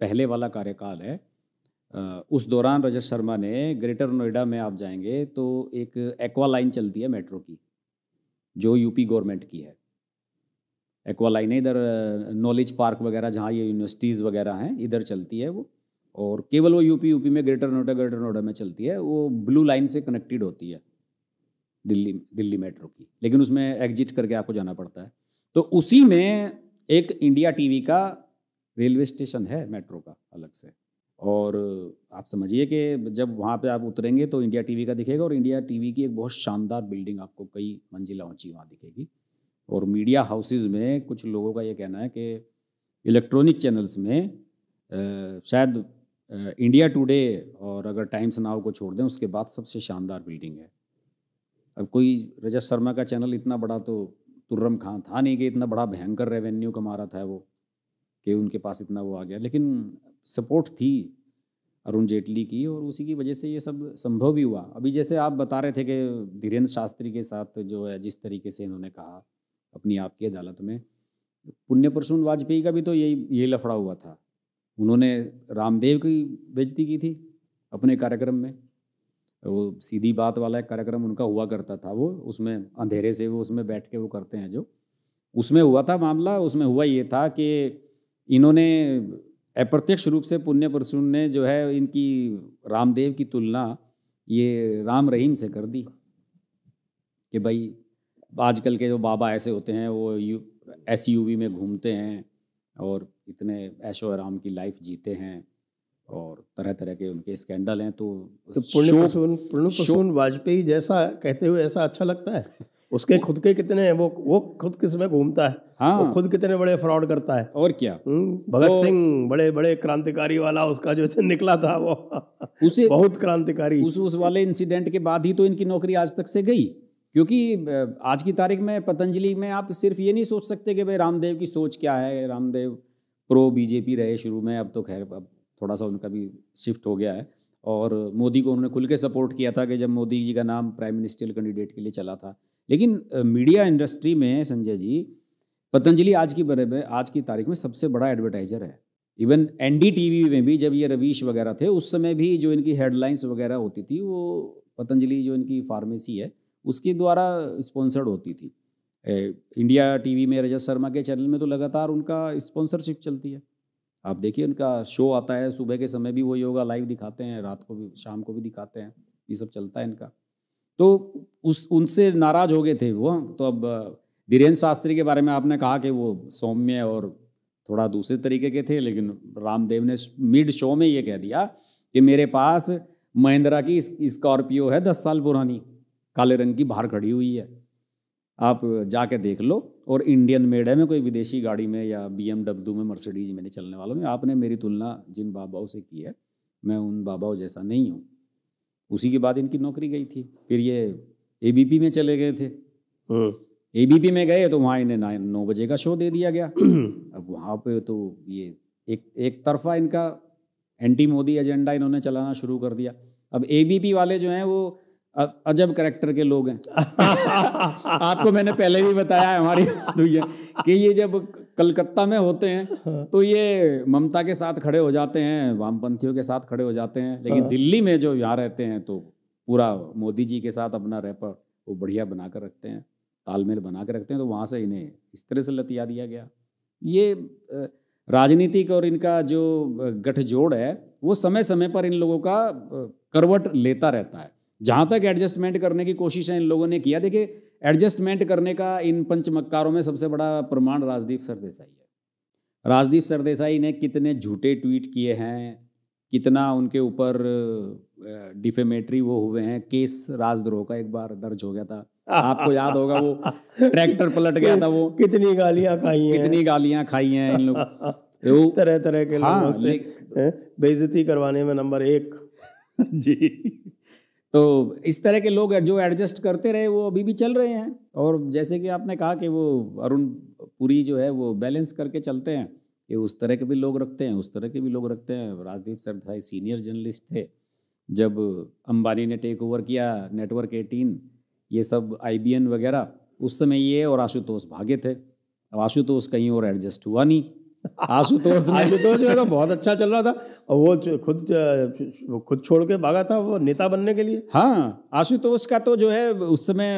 पहले वाला कार्यकाल है उस दौरान रजत शर्मा ने ग्रेटर नोएडा में आप जाएंगे तो एक एक्वा लाइन चलती है मेट्रो की जो यूपी गवर्नमेंट की है एक्वालाइन है इधर नॉलेज पार्क वगैरह जहाँ ये यूनिवर्सिटीज़ वगैरह हैं इधर चलती है वो और केवल वो यूपी यूपी में ग्रेटर नोएडा ग्रेटर नोएडा में चलती है वो ब्लू लाइन से कनेक्टेड होती है दिल्ली दिल्ली मेट्रो की लेकिन उसमें एग्जिट करके आपको जाना पड़ता है तो उसी में एक इंडिया टीवी का रेलवे स्टेशन है मेट्रो का अलग से और आप समझिए कि जब वहाँ पे आप उतरेंगे तो इंडिया टीवी का दिखेगा और इंडिया टीवी की एक बहुत शानदार बिल्डिंग आपको कई मंजिला ऊंची वहाँ दिखेगी और मीडिया हाउसेज में कुछ लोगों का ये कहना है कि इलेक्ट्रॉनिक चैनल्स में आ, शायद आ, इंडिया टुडे और अगर टाइम्स नाव को छोड़ दें उसके बाद सबसे शानदार बिल्डिंग है अब कोई रजत शर्मा का चैनल इतना बड़ा तो तुर्रम खान था नहीं कि इतना बड़ा भयंकर रेवेन्यू कमा रहा था वो कि उनके पास इतना वो आ गया लेकिन सपोर्ट थी अरुण जेटली की और उसी की वजह से ये सब संभव भी हुआ अभी जैसे आप बता रहे थे कि धीरेन्द्र शास्त्री के साथ जो है जिस तरीके से इन्होंने कहा अपनी आपकी अदालत में पुण्य प्रसून वाजपेयी का भी तो यही यही लफड़ा हुआ था उन्होंने रामदेव की बेजती की थी अपने कार्यक्रम में वो सीधी बात वाला एक कार्यक्रम उनका हुआ करता था वो उसमें अंधेरे से वो उसमें बैठ के वो करते हैं जो उसमें हुआ था मामला उसमें हुआ ये था कि इन्होंने अप्रत्यक्ष रूप से पुण्य प्रसून ने जो है इनकी रामदेव की तुलना ये राम रहीम से कर दी कि भाई आजकल के जो बाबा ऐसे होते हैं वो यू एस में घूमते हैं और इतने ऐशो आराम की लाइफ जीते हैं और तरह तरह के उनके स्कैंडल हैं तो, तो पूर्ण वाजपेयी जैसा कहते हुए ऐसा अच्छा लगता है उसके खुद के कितने हैं वो वो खुद किस में घूमता है हाँ वो खुद कितने बड़े फ्रॉड करता है और क्या हम्म, भगत तो- सिंह बड़े बड़े क्रांतिकारी वाला उसका जो निकला था वो उसे बहुत क्रांतिकारी उस उस वाले इंसिडेंट के बाद ही तो इनकी नौकरी आज तक से गई क्योंकि आज की तारीख में पतंजलि में आप सिर्फ ये नहीं सोच सकते कि भाई रामदेव की सोच क्या है रामदेव प्रो बीजेपी रहे शुरू में अब तो खैर अब थोड़ा सा उनका भी शिफ्ट हो गया है और मोदी को उन्होंने खुल के सपोर्ट किया था कि जब मोदी जी का नाम प्राइम मिनिस्टर कैंडिडेट के लिए चला था लेकिन मीडिया इंडस्ट्री में संजय जी पतंजलि आज की बड़े में आज की तारीख में सबसे बड़ा एडवर्टाइजर है इवन एन में भी जब ये रवीश वगैरह थे उस समय भी जो इनकी हेडलाइंस वगैरह होती थी वो पतंजलि जो इनकी फार्मेसी है उसके द्वारा स्पॉन्सर्ड होती थी ए, इंडिया टीवी में रजत शर्मा के चैनल में तो लगातार उनका स्पॉन्सरशिप चलती है आप देखिए उनका शो आता है सुबह के समय भी वो योगा लाइव दिखाते हैं रात को भी शाम को भी दिखाते हैं ये सब चलता है इनका तो उस उनसे नाराज हो गए थे वो तो अब धीरेन्द्र शास्त्री के बारे में आपने कहा कि वो सौम्य और थोड़ा दूसरे तरीके के थे लेकिन रामदेव ने मिड शो में ये कह दिया कि मेरे पास महिंद्रा की स्कॉर्पियो है दस साल पुरानी काले रंग की बाहर खड़ी हुई है आप जाके देख लो और इंडियन मेड है मैं कोई विदेशी गाड़ी में या बी में मर्सिडीज में नहीं चलने वाला हूँ आपने मेरी तुलना जिन बाबाओं से की है मैं उन बाबाओं जैसा नहीं हूँ उसी के बाद इनकी नौकरी गई थी फिर ये ए में चले गए थे ए हम्म। में गए तो वहाँ इन्हें नौ बजे का शो दे दिया गया अब वहाँ पे तो ये एक एक तरफा इनका एंटी मोदी एजेंडा इन्होंने चलाना शुरू कर दिया अब ए वाले जो हैं वो अजब करेक्टर के लोग हैं आपको मैंने पहले भी बताया है हमारी है कि ये जब कलकत्ता में होते हैं तो ये ममता के साथ खड़े हो जाते हैं वामपंथियों के साथ खड़े हो जाते हैं लेकिन हाँ। दिल्ली में जो यहाँ रहते हैं तो पूरा मोदी जी के साथ अपना रैपर वो बढ़िया बना कर रखते हैं तालमेल बना कर रखते हैं तो वहाँ से इन्हें इस तरह से लतिया दिया गया ये राजनीतिक और इनका जो गठजोड़ है वो समय समय पर इन लोगों का करवट लेता रहता है जहाँ तक एडजस्टमेंट करने की कोशिश है इन लोगों ने किया देखिए एडजस्टमेंट करने का इन पंचमक्कारों में सबसे बड़ा प्रमाण राजदीप सरदेसाई है राजदीप सरदेसाई ने कितने झूठे ट्वीट किए हैं कितना उनके ऊपर डिफेमेटरी वो हुए हैं केस राजद्रोह का एक बार दर्ज हो गया था आपको याद होगा वो ट्रैक्टर पलट गया था वो कितनी गालियां खाई हैं कितनी गालियां खाई हैं इन लोग तो तरह तरह के हाँ, लोगों से बेइज्जती करवाने में नंबर एक जी तो इस तरह के लोग जो एडजस्ट करते रहे वो अभी भी चल रहे हैं और जैसे कि आपने कहा कि वो अरुण पुरी जो है वो बैलेंस करके चलते हैं कि उस तरह के भी लोग रखते हैं उस तरह के भी लोग रखते हैं राजदीप सरदाई सीनियर जर्नलिस्ट थे जब अंबानी ने टेक ओवर किया नेटवर्क एटीन ये सब आई वगैरह उस समय ये और आशुतोष भागे थे अब आशुतोष कहीं और एडजस्ट हुआ नहीं आशुतोष तो जो है ना बहुत अच्छा चल रहा था और वो खुद वो खुद छोड़ के भागा था वो नेता बनने के लिए हाँ आशुतोष का तो जो है उस समय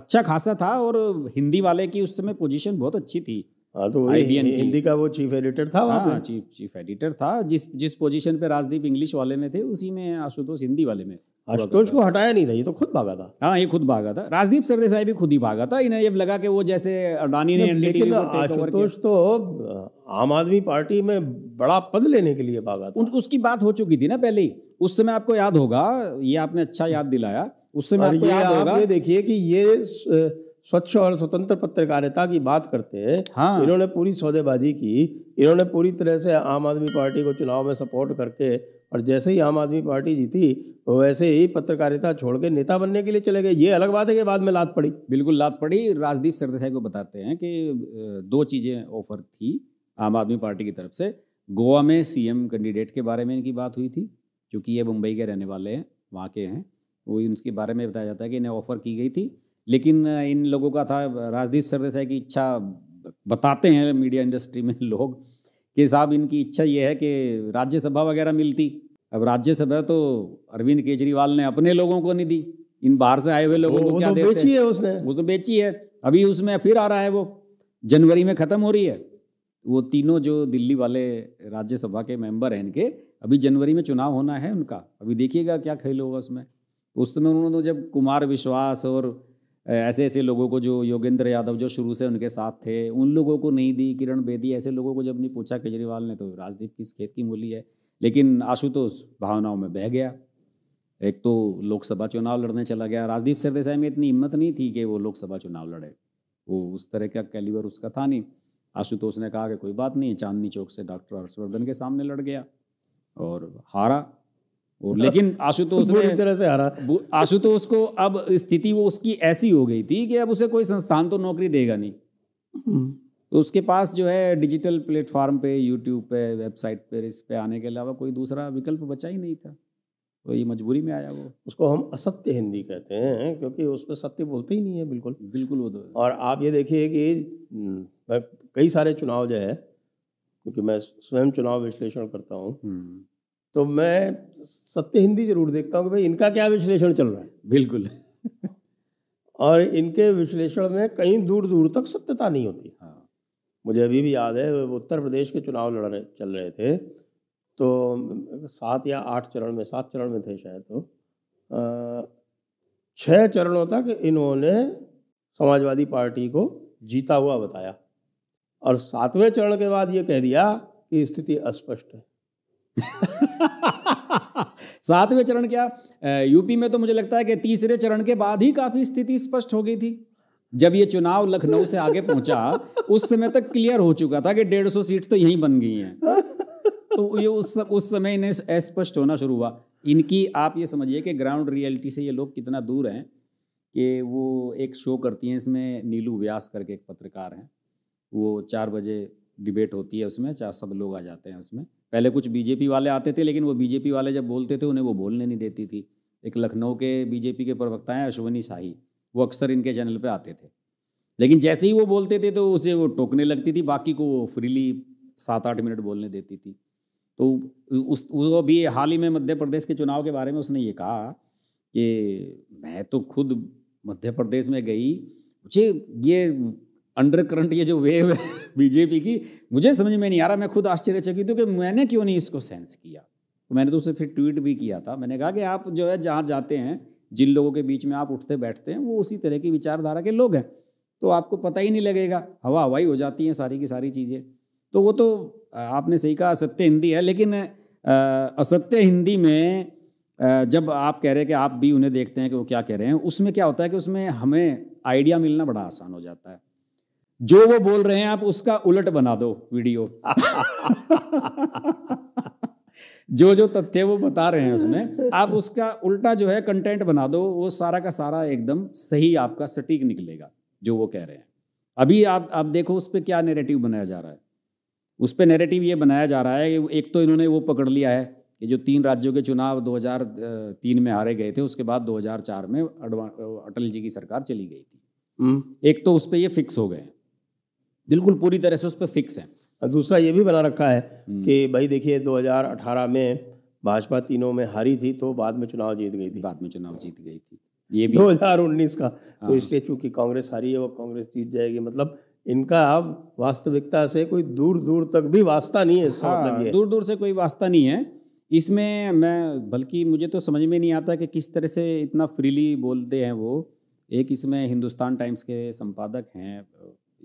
अच्छा खासा था और हिंदी वाले की उस समय पोजीशन बहुत अच्छी थी हाँ तो हिंदी का वो चीफ एडिटर था हाँ चीफ चीफ एडिटर था जिस जिस पोजीशन पे राजदीप इंग्लिश वाले में थे उसी में आशुतोष हिंदी वाले में थे आशुतोष को हटाया नहीं था ये तो खुद भागा था हाँ ये खुद भागा था राजदीप सरदेसाई भी खुद ही भागा था इन्हें जब लगा कि वो जैसे अडानी ने लेकिन आशुतोष तो आम आदमी पार्टी में बड़ा पद लेने के लिए भागा था उसकी बात हो चुकी थी ना पहले ही उस समय आपको याद होगा ये आपने अच्छा याद दिलाया उस समय आपको याद होगा ये देखिए कि ये स्वच्छ और स्वतंत्र पत्रकारिता की बात करते हैं हाँ। इन्होंने पूरी सौदेबाजी की इन्होंने पूरी तरह से आम आदमी पार्टी को चुनाव में सपोर्ट करके और जैसे ही आम आदमी पार्टी जीती वैसे ही पत्रकारिता छोड़ के नेता बनने के लिए चले गए ये अलग बात है कि बाद में लात पड़ी बिल्कुल लात पड़ी राजदीप सरदेसाई को बताते हैं कि दो चीज़ें ऑफर थी आम आदमी पार्टी की तरफ से गोवा में सीएम कैंडिडेट के बारे में इनकी बात हुई थी क्योंकि ये मुंबई के रहने वाले हैं वहाँ के हैं वो उनके बारे में बताया जाता है कि इन्हें ऑफ़र की गई थी लेकिन इन लोगों का था राजदीप सरदेसाई की इच्छा बताते हैं मीडिया इंडस्ट्री में लोग कि साहब इनकी इच्छा ये है कि राज्यसभा वगैरह मिलती अब राज्यसभा तो अरविंद केजरीवाल ने अपने लोगों को नहीं दी इन बाहर से आए हुए तो लोगों को क्या तो देते बेची है उसने वो तो बेची है अभी उसमें फिर आ रहा है वो जनवरी में ख़त्म हो रही है वो तीनों जो दिल्ली वाले राज्यसभा के मेंबर हैं इनके अभी जनवरी में चुनाव होना है उनका अभी देखिएगा क्या खेल होगा उसमें उस समय उन्होंने तो जब कुमार विश्वास और ऐसे ऐसे लोगों को जो योगेंद्र यादव जो शुरू से उनके साथ थे उन लोगों को नहीं दी किरण बेदी ऐसे लोगों को जब नहीं पूछा केजरीवाल ने तो राजदीप किस खेत की मूली है लेकिन आशुतोष भावनाओं में बह गया एक तो लोकसभा चुनाव लड़ने चला गया राजदीप सरदेसाई में इतनी हिम्मत नहीं थी कि वो लोकसभा चुनाव लड़े वो उस तरह का कैलिवर उसका था नहीं आशुतोष ने कहा कि कोई बात नहीं चांदनी चौक से डॉक्टर हर्षवर्धन के सामने लड़ गया और हारा लेकिन आशुतोष ने तरह से हारा आशुतोष को अब स्थिति वो उसकी ऐसी हो गई थी कि अब उसे कोई संस्थान तो नौकरी देगा नहीं हम्म। तो उसके पास जो है डिजिटल प्लेटफॉर्म पे यूट्यूब पे वेबसाइट पे इस पे आने के अलावा कोई दूसरा विकल्प बचा ही नहीं था तो ये मजबूरी में आया वो उसको हम असत्य हिंदी कहते हैं क्योंकि उस पर सत्य बोलते ही नहीं है बिल्कुल बिल्कुल वो तो और आप ये देखिए कि हम्म, कई सारे चुनाव जो है क्योंकि मैं स्वयं चुनाव विश्लेषण करता हूँ हम्म। तो मैं सत्य हिंदी जरूर देखता हूँ कि भाई इनका क्या विश्लेषण चल रहा है बिल्कुल और इनके विश्लेषण में कहीं दूर दूर तक सत्यता नहीं होती हाँ। मुझे अभी भी याद है उत्तर प्रदेश के चुनाव लड़ रहे चल रहे थे तो सात या आठ चरण में सात चरण में थे शायद तो छः चरणों तक इन्होंने समाजवादी पार्टी को जीता हुआ बताया और सातवें चरण के बाद ये कह दिया कि स्थिति अस्पष्ट है सातवें चरण क्या यूपी में तो मुझे लगता है कि तीसरे चरण के बाद ही काफी स्थिति स्पष्ट हो गई थी जब ये चुनाव लखनऊ से आगे पहुंचा उस समय तक क्लियर हो चुका था कि डेढ़ सौ सीट तो यहीं बन गई हैं तो ये उस उस समय इन्हें अस्पष्ट होना शुरू हुआ इनकी आप ये समझिए कि ग्राउंड रियलिटी से ये लोग कितना दूर हैं कि वो एक शो करती हैं इसमें नीलू व्यास करके एक पत्रकार हैं वो चार बजे डिबेट होती है उसमें चार सब लोग आ जाते हैं उसमें पहले कुछ बीजेपी वाले आते थे लेकिन वो बीजेपी वाले जब बोलते थे उन्हें वो बोलने नहीं देती थी एक लखनऊ के बीजेपी के प्रवक्ता हैं अश्वनी शाही वो अक्सर इनके चैनल पर आते थे लेकिन जैसे ही वो बोलते थे तो उसे वो टोकने लगती थी बाकी को वो फ्रीली सात आठ मिनट बोलने देती थी तो उस वो भी हाल ही में मध्य प्रदेश के चुनाव के बारे में उसने ये कहा कि मैं तो खुद मध्य प्रदेश में गई मुझे ये अंडर करंट ये जो वेव है बीजेपी की मुझे समझ में नहीं आ रहा मैं खुद आश्चर्यचकित हूँ कि मैंने क्यों नहीं इसको सेंस किया तो मैंने तो उसे फिर ट्वीट भी किया था मैंने कहा कि आप जो है जहाँ जाते हैं जिन लोगों के बीच में आप उठते बैठते हैं वो उसी तरह की विचारधारा के लोग हैं तो आपको पता ही नहीं लगेगा हवा हवाई हो जाती हैं सारी की सारी चीज़ें तो वो तो आपने सही कहा असत्य हिंदी है लेकिन असत्य हिंदी में जब आप कह रहे हैं कि आप भी उन्हें देखते हैं कि वो क्या कह रहे हैं उसमें क्या होता है कि उसमें हमें आइडिया मिलना बड़ा आसान हो जाता है जो वो बोल रहे हैं आप उसका उलट बना दो वीडियो जो जो तथ्य वो बता रहे हैं उसमें आप उसका उल्टा जो है कंटेंट बना दो वो सारा का सारा एकदम सही आपका सटीक निकलेगा जो वो कह रहे हैं अभी आप आप देखो उस पर क्या नेरेटिव बनाया जा रहा है उस पर नेरेटिव ये बनाया जा रहा है कि एक तो इन्होंने वो पकड़ लिया है कि जो तीन राज्यों के चुनाव 2003 में हारे गए थे उसके बाद 2004 में अटल जी की सरकार चली गई थी हम्म। एक तो उस पर ये फिक्स हो गए बिल्कुल पूरी तरह से उस पर फिक्स है और दूसरा ये भी बना रखा है हम्म। कि भाई देखिए 2018 में भाजपा तीनों में हारी थी तो बाद में चुनाव जीत गई थी बाद में चुनाव जीत गई थी ये भी उन्नीस का तो हाँ। इसलिए चूंकि कांग्रेस हारी है वो कांग्रेस जीत जाएगी मतलब इनका अब वास्तविकता से कोई दूर दूर तक भी वास्ता नहीं है इसका हाँ, मतलब दूर दूर से कोई वास्ता नहीं है इसमें मैं बल्कि मुझे तो समझ में नहीं आता कि किस तरह से इतना फ्रीली बोलते हैं वो एक इसमें हिंदुस्तान टाइम्स के संपादक हैं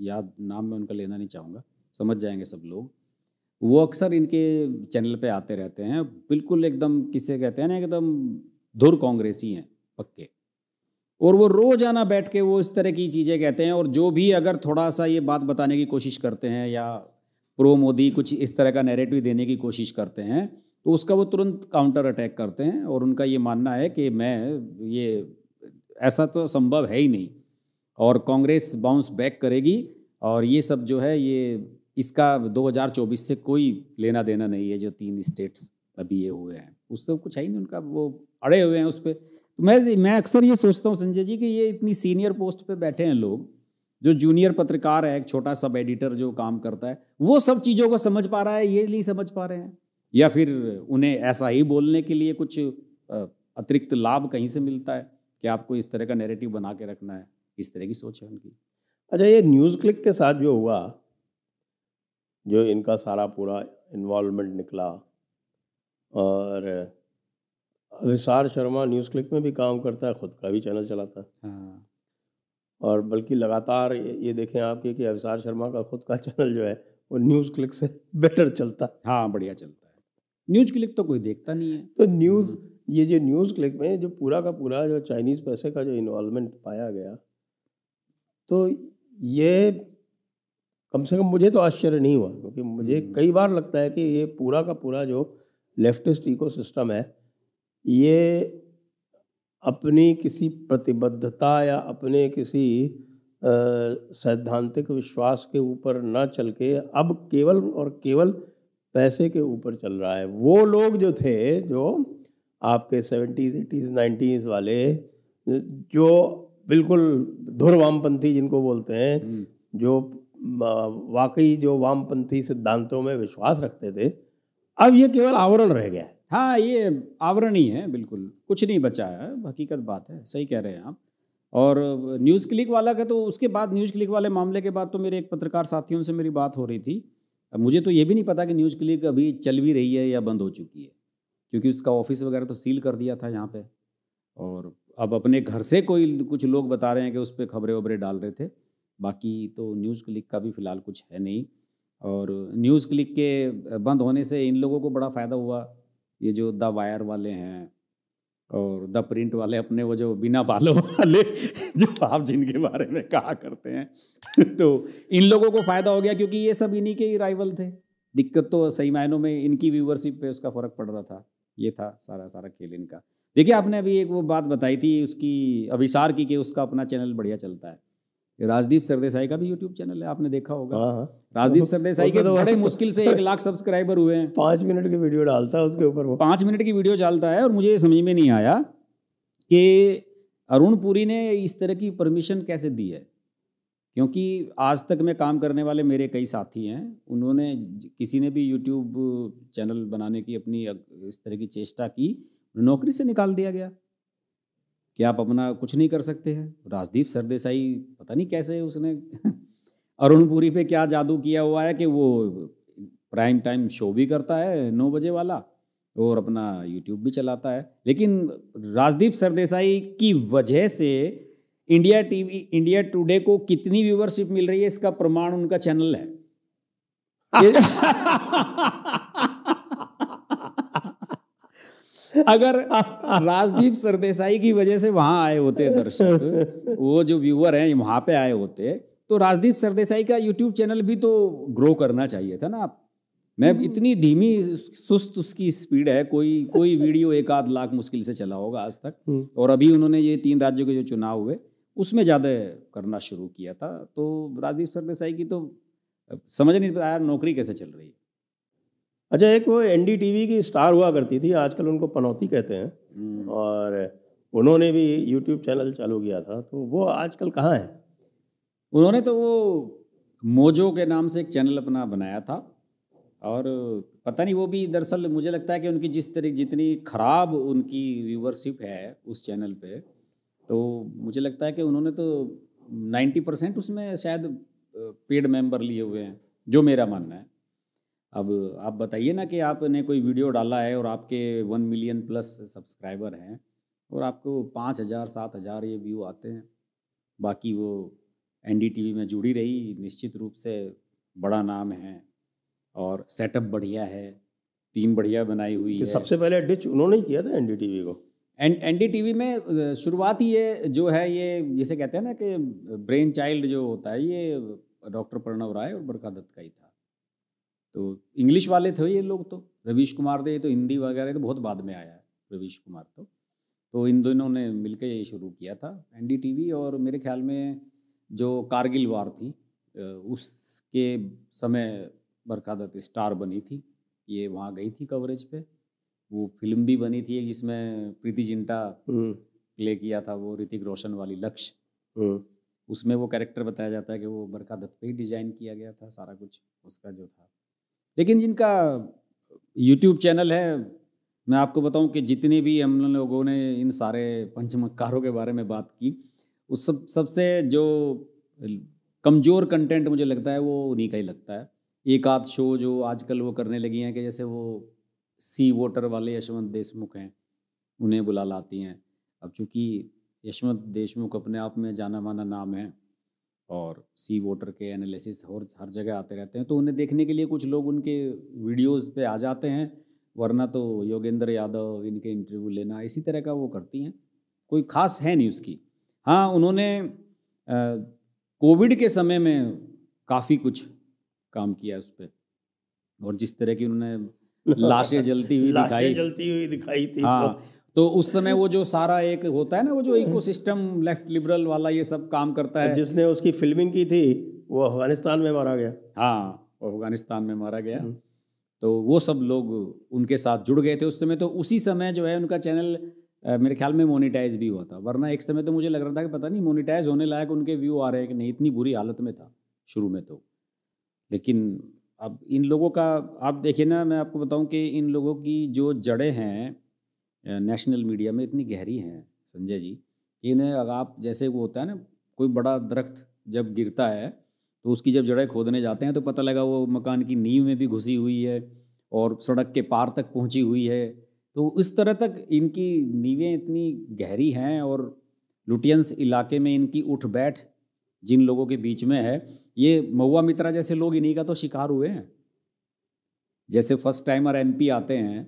याद नाम मैं उनका लेना नहीं चाहूँगा समझ जाएंगे सब लोग वो अक्सर इनके चैनल पे आते रहते हैं बिल्कुल एकदम किसे कहते हैं ना एकदम धुर कांग्रेसी हैं पक्के और वो रोजाना बैठ के वो इस तरह की चीज़ें कहते हैं और जो भी अगर थोड़ा सा ये बात बताने की कोशिश करते हैं या प्रो मोदी कुछ इस तरह का नैरेटिव देने की कोशिश करते हैं तो उसका वो तुरंत काउंटर अटैक करते हैं और उनका ये मानना है कि मैं ये ऐसा तो संभव है ही नहीं और कांग्रेस बाउंस बैक करेगी और ये सब जो है ये इसका 2024 से कोई लेना देना नहीं है जो तीन स्टेट्स अभी ये हुए हैं उससे कुछ है ही नहीं उनका वो अड़े हुए हैं उस पर तो मैं मैं अक्सर ये सोचता हूँ संजय जी कि ये इतनी सीनियर पोस्ट पे बैठे हैं लोग जो जूनियर पत्रकार है एक छोटा सब एडिटर जो काम करता है वो सब चीज़ों को समझ पा रहा है ये नहीं समझ पा रहे हैं या फिर उन्हें ऐसा ही बोलने के लिए कुछ अतिरिक्त लाभ कहीं से मिलता है कि आपको इस तरह का नेरेटिव बना के रखना है इस तरह की सोच है उनकी अच्छा ये न्यूज़ क्लिक के साथ जो हुआ जो इनका सारा पूरा इन्वॉल्वमेंट निकला और विशार शर्मा न्यूज़ क्लिक में भी काम करता है ख़ुद का भी चैनल चलाता है हाँ। और बल्कि लगातार ये देखें आपके कि अविसार शर्मा का खुद का चैनल जो है वो न्यूज़ क्लिक से बेटर चलता है हाँ बढ़िया चलता है न्यूज़ क्लिक तो कोई देखता नहीं है तो न्यूज़ हम्म। ये जो न्यूज़ क्लिक में जो पूरा का पूरा जो चाइनीज़ पैसे का जो इन्वॉल्वमेंट पाया गया तो ये कम से कम मुझे तो आश्चर्य नहीं हुआ क्योंकि मुझे हम्म। कई बार लगता है कि ये पूरा का पूरा जो लेफ्टिस्ट इकोसिस्टम है ये अपनी किसी प्रतिबद्धता या अपने किसी सैद्धांतिक विश्वास के ऊपर ना चल के अब केवल और केवल पैसे के ऊपर चल रहा है वो लोग जो थे जो आपके सेवेंटीज़ एटीज़ नाइन्टीज़ वाले जो बिल्कुल धुर वामपंथी जिनको बोलते हैं हम्म। जो वाकई जो वामपंथी सिद्धांतों में विश्वास रखते थे अब ये केवल आवरण रह गया है हाँ ये आवरण ही है बिल्कुल कुछ नहीं बचा है हकीकत बात है सही कह रहे हैं आप और न्यूज़ क्लिक वाला का तो उसके बाद न्यूज़ क्लिक वाले मामले के बाद तो मेरे एक पत्रकार साथियों से मेरी बात हो रही थी अब मुझे तो ये भी नहीं पता कि न्यूज़ क्लिक अभी चल भी रही है या बंद हो चुकी है क्योंकि उसका ऑफिस वगैरह तो सील कर दिया था यहाँ पे और अब अपने घर से कोई कुछ लोग बता रहे हैं कि उस पर खबरें वबरें डाल रहे थे बाकी तो न्यूज़ क्लिक का भी फ़िलहाल कुछ है नहीं और न्यूज़ क्लिक के बंद होने से इन लोगों को बड़ा फ़ायदा हुआ ये जो द वायर वाले हैं और द प्रिंट वाले अपने वो जो बिना बालों वाले जो आप जिनके बारे में कहा करते हैं तो इन लोगों को फ़ायदा हो गया क्योंकि ये सब इन्हीं के ही राइवल थे दिक्कत तो सही मायनों में इनकी व्यूवरशिप पे उसका फ़र्क पड़ रहा था ये था सारा सारा खेल इनका देखिए आपने अभी एक वो बात बताई थी उसकी अभिसार की कि उसका अपना चैनल बढ़िया चलता है राजदीप सरदेसाई का भी यूट्यूब चैनल है आपने देखा होगा हाँ, हाँ। राजदीप तो सरदेसाई के तो बड़े मुश्किल से एक लाख सब्सक्राइबर हुए हैं पाँच मिनट की वीडियो डालता है उसके ऊपर वो पाँच मिनट की वीडियो डालता है और मुझे ये समझ में नहीं आया कि अरुण पुरी ने इस तरह की परमिशन कैसे दी है क्योंकि आज तक मैं काम करने वाले मेरे कई साथी हैं उन्होंने किसी ने भी यूट्यूब चैनल बनाने की अपनी इस तरह की चेष्टा की नौकरी से निकाल दिया गया कि आप अपना कुछ नहीं कर सकते हैं राजदीप सरदेसाई पता नहीं कैसे उसने अरुण पुरी पे क्या जादू किया हुआ है कि वो प्राइम टाइम शो भी करता है नौ बजे वाला और अपना यूट्यूब भी चलाता है लेकिन राजदीप सरदेसाई की वजह से इंडिया टीवी इंडिया टुडे को कितनी व्यूवरशिप मिल रही है इसका प्रमाण उनका चैनल है अगर राजदीप सरदेसाई की वजह से वहां आए होते दर्शक वो जो व्यूअर हैं वहां पे आए होते तो राजदीप सरदेसाई का यूट्यूब चैनल भी तो ग्रो करना चाहिए था ना आप मैं हम्म। इतनी धीमी सुस्त उसकी स्पीड है कोई कोई वीडियो एक आध लाख मुश्किल से चला होगा आज तक हम्म। और अभी उन्होंने ये तीन राज्यों के जो चुनाव हुए उसमें ज़्यादा करना शुरू किया था तो राजदीप सरदेसाई की तो समझ नहीं पाया नौकरी कैसे चल रही है अच्छा एक वो एन की स्टार हुआ करती थी आजकल उनको पनौती कहते हैं हम्म। और उन्होंने भी यूट्यूब चैनल चालू किया था तो वो आजकल कहाँ है उन्होंने तो वो मोजो के नाम से एक चैनल अपना बनाया था और पता नहीं वो भी दरअसल मुझे लगता है कि उनकी जिस तरीके जितनी ख़राब उनकी व्यूवरशिप है उस चैनल पे तो मुझे लगता है कि उन्होंने तो 90 परसेंट उसमें शायद पेड मेंबर लिए हुए हैं जो मेरा मानना है अब आप बताइए ना कि आपने कोई वीडियो डाला है और आपके वन मिलियन प्लस सब्सक्राइबर हैं और आपको पाँच हज़ार सात हज़ार ये व्यू आते हैं बाकी वो एन में जुड़ी रही निश्चित रूप से बड़ा नाम है और सेटअप बढ़िया है टीम बढ़िया बनाई हुई है सबसे पहले डिच उन्होंने ही किया था एन को एन एनडीटीवी में शुरुआत ही ये जो है ये जिसे कहते हैं ना कि ब्रेन चाइल्ड जो होता है ये डॉक्टर प्रणव राय और बरका दत्त का ही था तो इंग्लिश वाले थे ये लोग तो रवीश कुमार थे ये तो हिंदी वगैरह तो बहुत बाद में आया है रवीश कुमार तो तो इन दोनों ने मिलकर ये शुरू किया था एन और मेरे ख्याल में जो कारगिल वार थी उसके समय बरकादत स्टार बनी थी ये वहाँ गई थी कवरेज पे वो फिल्म भी बनी थी जिसमें प्रीति जिंटा हम्म। प्ले किया था वो ऋतिक रोशन वाली लक्ष्य हम्म। उसमें वो कैरेक्टर बताया जाता है कि वो बरकदत पे ही डिज़ाइन किया गया था सारा कुछ उसका जो था लेकिन जिनका यूट्यूब चैनल है मैं आपको बताऊं कि जितने भी हम लोगों ने इन सारे पंचमकारों के बारे में बात की उस सब सबसे जो कमज़ोर कंटेंट मुझे लगता है वो उन्हीं का ही लगता है एक आध शो जो आजकल वो करने लगी हैं कि जैसे वो सी वोटर वाले यशवंत देशमुख हैं उन्हें बुला लाती हैं अब चूंकि यशवंत देशमुख अपने आप में जाना माना नाम है और सी वोटर के एनालिसिस और हर जगह आते रहते हैं तो उन्हें देखने के लिए कुछ लोग उनके वीडियोस पे आ जाते हैं वरना तो योगेंद्र यादव इनके इंटरव्यू लेना इसी तरह का वो करती हैं कोई खास है नहीं उसकी हाँ उन्होंने कोविड के समय में काफ़ी कुछ काम किया उस पर और जिस तरह की उन्होंने लाशें जलती हुई दिखाई जलती हुई दिखाई थी तो हाँ तो तो उस समय वो जो सारा एक होता है ना वो जो इकोसिस्टम लेफ्ट लिबरल वाला ये सब काम करता है जिसने उसकी फिल्मिंग की थी वो अफगानिस्तान में मारा गया हाँ अफगानिस्तान में मारा गया हम्म। तो वो सब लोग उनके साथ जुड़ गए थे उस समय तो उसी समय जो है उनका चैनल मेरे ख्याल में मोनिटाइज भी हुआ था वरना एक समय तो मुझे लग रहा था कि पता नहीं मोनिटाइज होने लायक उनके व्यू आ रहे हैं कि नहीं इतनी बुरी हालत में था शुरू में तो लेकिन अब इन लोगों का आप देखिए ना मैं आपको बताऊं कि इन लोगों की जो जड़ें हैं नेशनल मीडिया में इतनी गहरी हैं संजय जी इन्हें अगर आप जैसे वो होता है ना कोई बड़ा दरख्त जब गिरता है तो उसकी जब जड़ें खोदने जाते हैं तो पता लगा वो मकान की नींव में भी घुसी हुई है और सड़क के पार तक पहुंची हुई है तो इस तरह तक इनकी नींवें इतनी गहरी हैं और लुटियंस इलाके में इनकी उठ बैठ जिन लोगों के बीच में है ये महुआ मित्रा जैसे लोग इन्हीं का तो शिकार हुए हैं जैसे फर्स्ट टाइमर एमपी आते हैं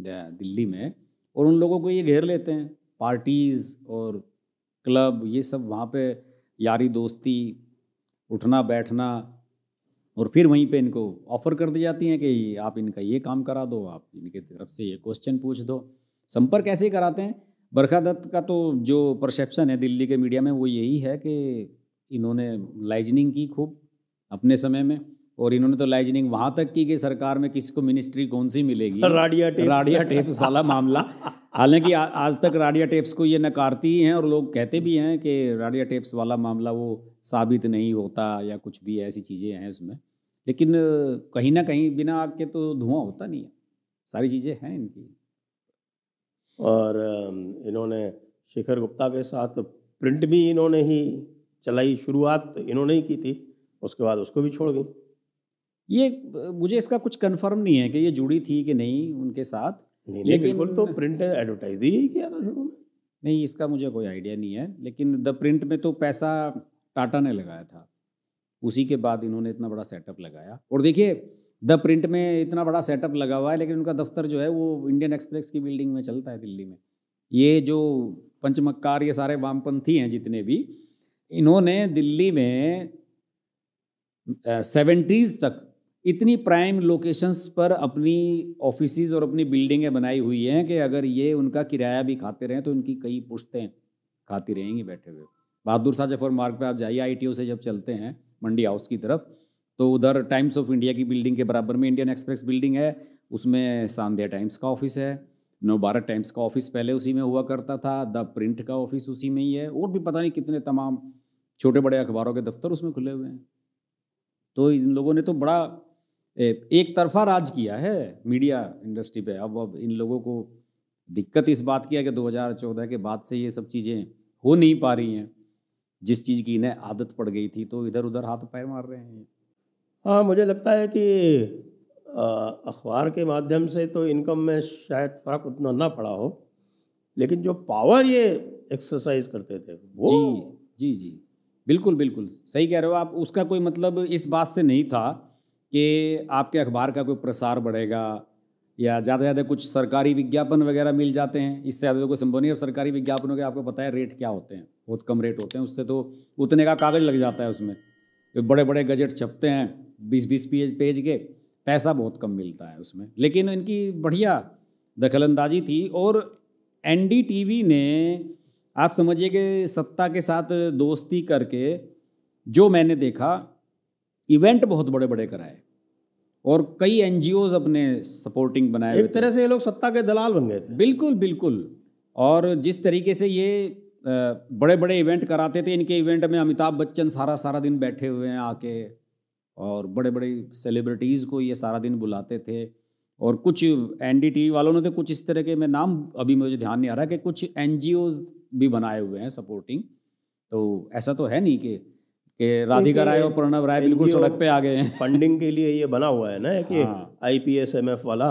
दिल्ली में और उन लोगों को ये घेर लेते हैं पार्टीज़ और क्लब ये सब वहाँ पे यारी दोस्ती उठना बैठना और फिर वहीं पे इनको ऑफ़र कर दी जाती हैं कि आप इनका ये काम करा दो आप इनके तरफ से ये क्वेश्चन पूछ दो संपर्क कैसे कराते हैं बरखा दत्त का तो जो परसेप्शन है दिल्ली के मीडिया में वो यही है कि इन्होंने लाइजनिंग की खूब अपने समय में और इन्होंने तो लाइजनिंग वहां तक की कि सरकार में किसको मिनिस्ट्री कौन सी मिलेगी राडिया टेप्स राडिया टेप्स वाला मामला हालांकि आज तक राडिया टेप्स को ये नकारती ही हैं और लोग कहते भी हैं कि राडिया टेप्स वाला मामला वो साबित नहीं होता या कुछ भी ऐसी चीज़ें हैं उसमें लेकिन कहीं ना कहीं बिना आग के तो धुआं होता नहीं है सारी चीज़ें हैं इनकी और इन्होंने शेखर गुप्ता के साथ प्रिंट भी इन्होंने ही चलाई शुरुआत इन्होंने ही की थी उसके बाद उसको भी छोड़ गई ये मुझे इसका कुछ कंफर्म नहीं है कि ये जुड़ी थी कि नहीं उनके साथ नहीं, लेकिन बिल्कुल तो प्रिंट एडवर्टाइज ही किया था शुरू में नहीं इसका मुझे कोई आइडिया नहीं है लेकिन द प्रिंट में तो पैसा टाटा ने लगाया था उसी के बाद इन्होंने इतना बड़ा सेटअप लगाया और देखिए द प्रिंट में इतना बड़ा सेटअप लगा हुआ है लेकिन उनका दफ्तर जो है वो इंडियन एक्सप्रेस की बिल्डिंग में चलता है दिल्ली में ये जो पंचमक्कार ये सारे वामपंथी हैं जितने भी इन्होंने दिल्ली में सेवेंटीज़ तक इतनी प्राइम लोकेशंस पर अपनी ऑफिस और अपनी बिल्डिंगें बनाई हुई हैं कि अगर ये उनका किराया भी खाते रहें तो उनकी कई पुश्तें खाती रहेंगी बैठे हुए बहादुर शाह जफर मार्ग पर आप जाइए आई से जब चलते हैं मंडी हाउस की तरफ तो उधर टाइम्स ऑफ इंडिया की बिल्डिंग के बराबर में इंडियन एक्सप्रेस बिल्डिंग है उसमें सांध्या टाइम्स का ऑफिस है नवभारत टाइम्स का ऑफिस पहले उसी में हुआ करता था द प्रिंट का ऑफिस उसी में ही है और भी पता नहीं कितने तमाम छोटे बड़े अखबारों के दफ्तर उसमें खुले हुए हैं तो इन लोगों ने तो बड़ा एक तरफा राज किया है मीडिया इंडस्ट्री पे अब अब इन लोगों को दिक्कत इस बात की है कि 2014 के बाद से ये सब चीज़ें हो नहीं पा रही हैं जिस चीज़ की इन्हें आदत पड़ गई थी तो इधर उधर हाथ पैर मार रहे हैं हाँ मुझे लगता है कि अखबार के माध्यम से तो इनकम में शायद फ़र्क उतना ना पड़ा हो लेकिन जो पावर ये एक्सरसाइज करते थे वो जी जी जी बिल्कुल बिल्कुल सही कह रहे हो आप उसका कोई मतलब इस बात से नहीं था कि आपके अखबार का कोई प्रसार बढ़ेगा या ज़्यादा से ज़्यादा कुछ सरकारी विज्ञापन वगैरह मिल जाते हैं इससे ज़्यादा तो कोई संभव नहीं है सरकारी विज्ञापनों के आपको पता है रेट क्या होते हैं बहुत कम रेट होते हैं उससे तो उतने का कागज़ लग जाता है उसमें बड़े बड़े गजट छपते हैं बीस बीस पेज पेज के पैसा बहुत कम मिलता है उसमें लेकिन इनकी बढ़िया दखलंदाजी थी और एन ने आप समझिए कि सत्ता के साथ दोस्ती करके जो मैंने देखा इवेंट बहुत बड़े बड़े कराए और कई एन अपने सपोर्टिंग बनाए एक तरह से ये लोग सत्ता के दलाल बन गए थे बिल्कुल बिल्कुल और जिस तरीके से ये बड़े बड़े इवेंट कराते थे इनके इवेंट में अमिताभ बच्चन सारा सारा दिन बैठे हुए हैं आके और बड़े बड़े सेलिब्रिटीज़ को ये सारा दिन बुलाते थे और कुछ एन वालों ने तो कुछ इस तरह के मैं नाम अभी मुझे ध्यान नहीं आ रहा कि कुछ एन भी बनाए हुए हैं सपोर्टिंग तो ऐसा तो है नहीं कि कि राधिका राय और प्रणव राय बिल्कुल सड़क पे आ गए हैं फंडिंग के लिए ये बना हुआ है ना कि I P S M F वाला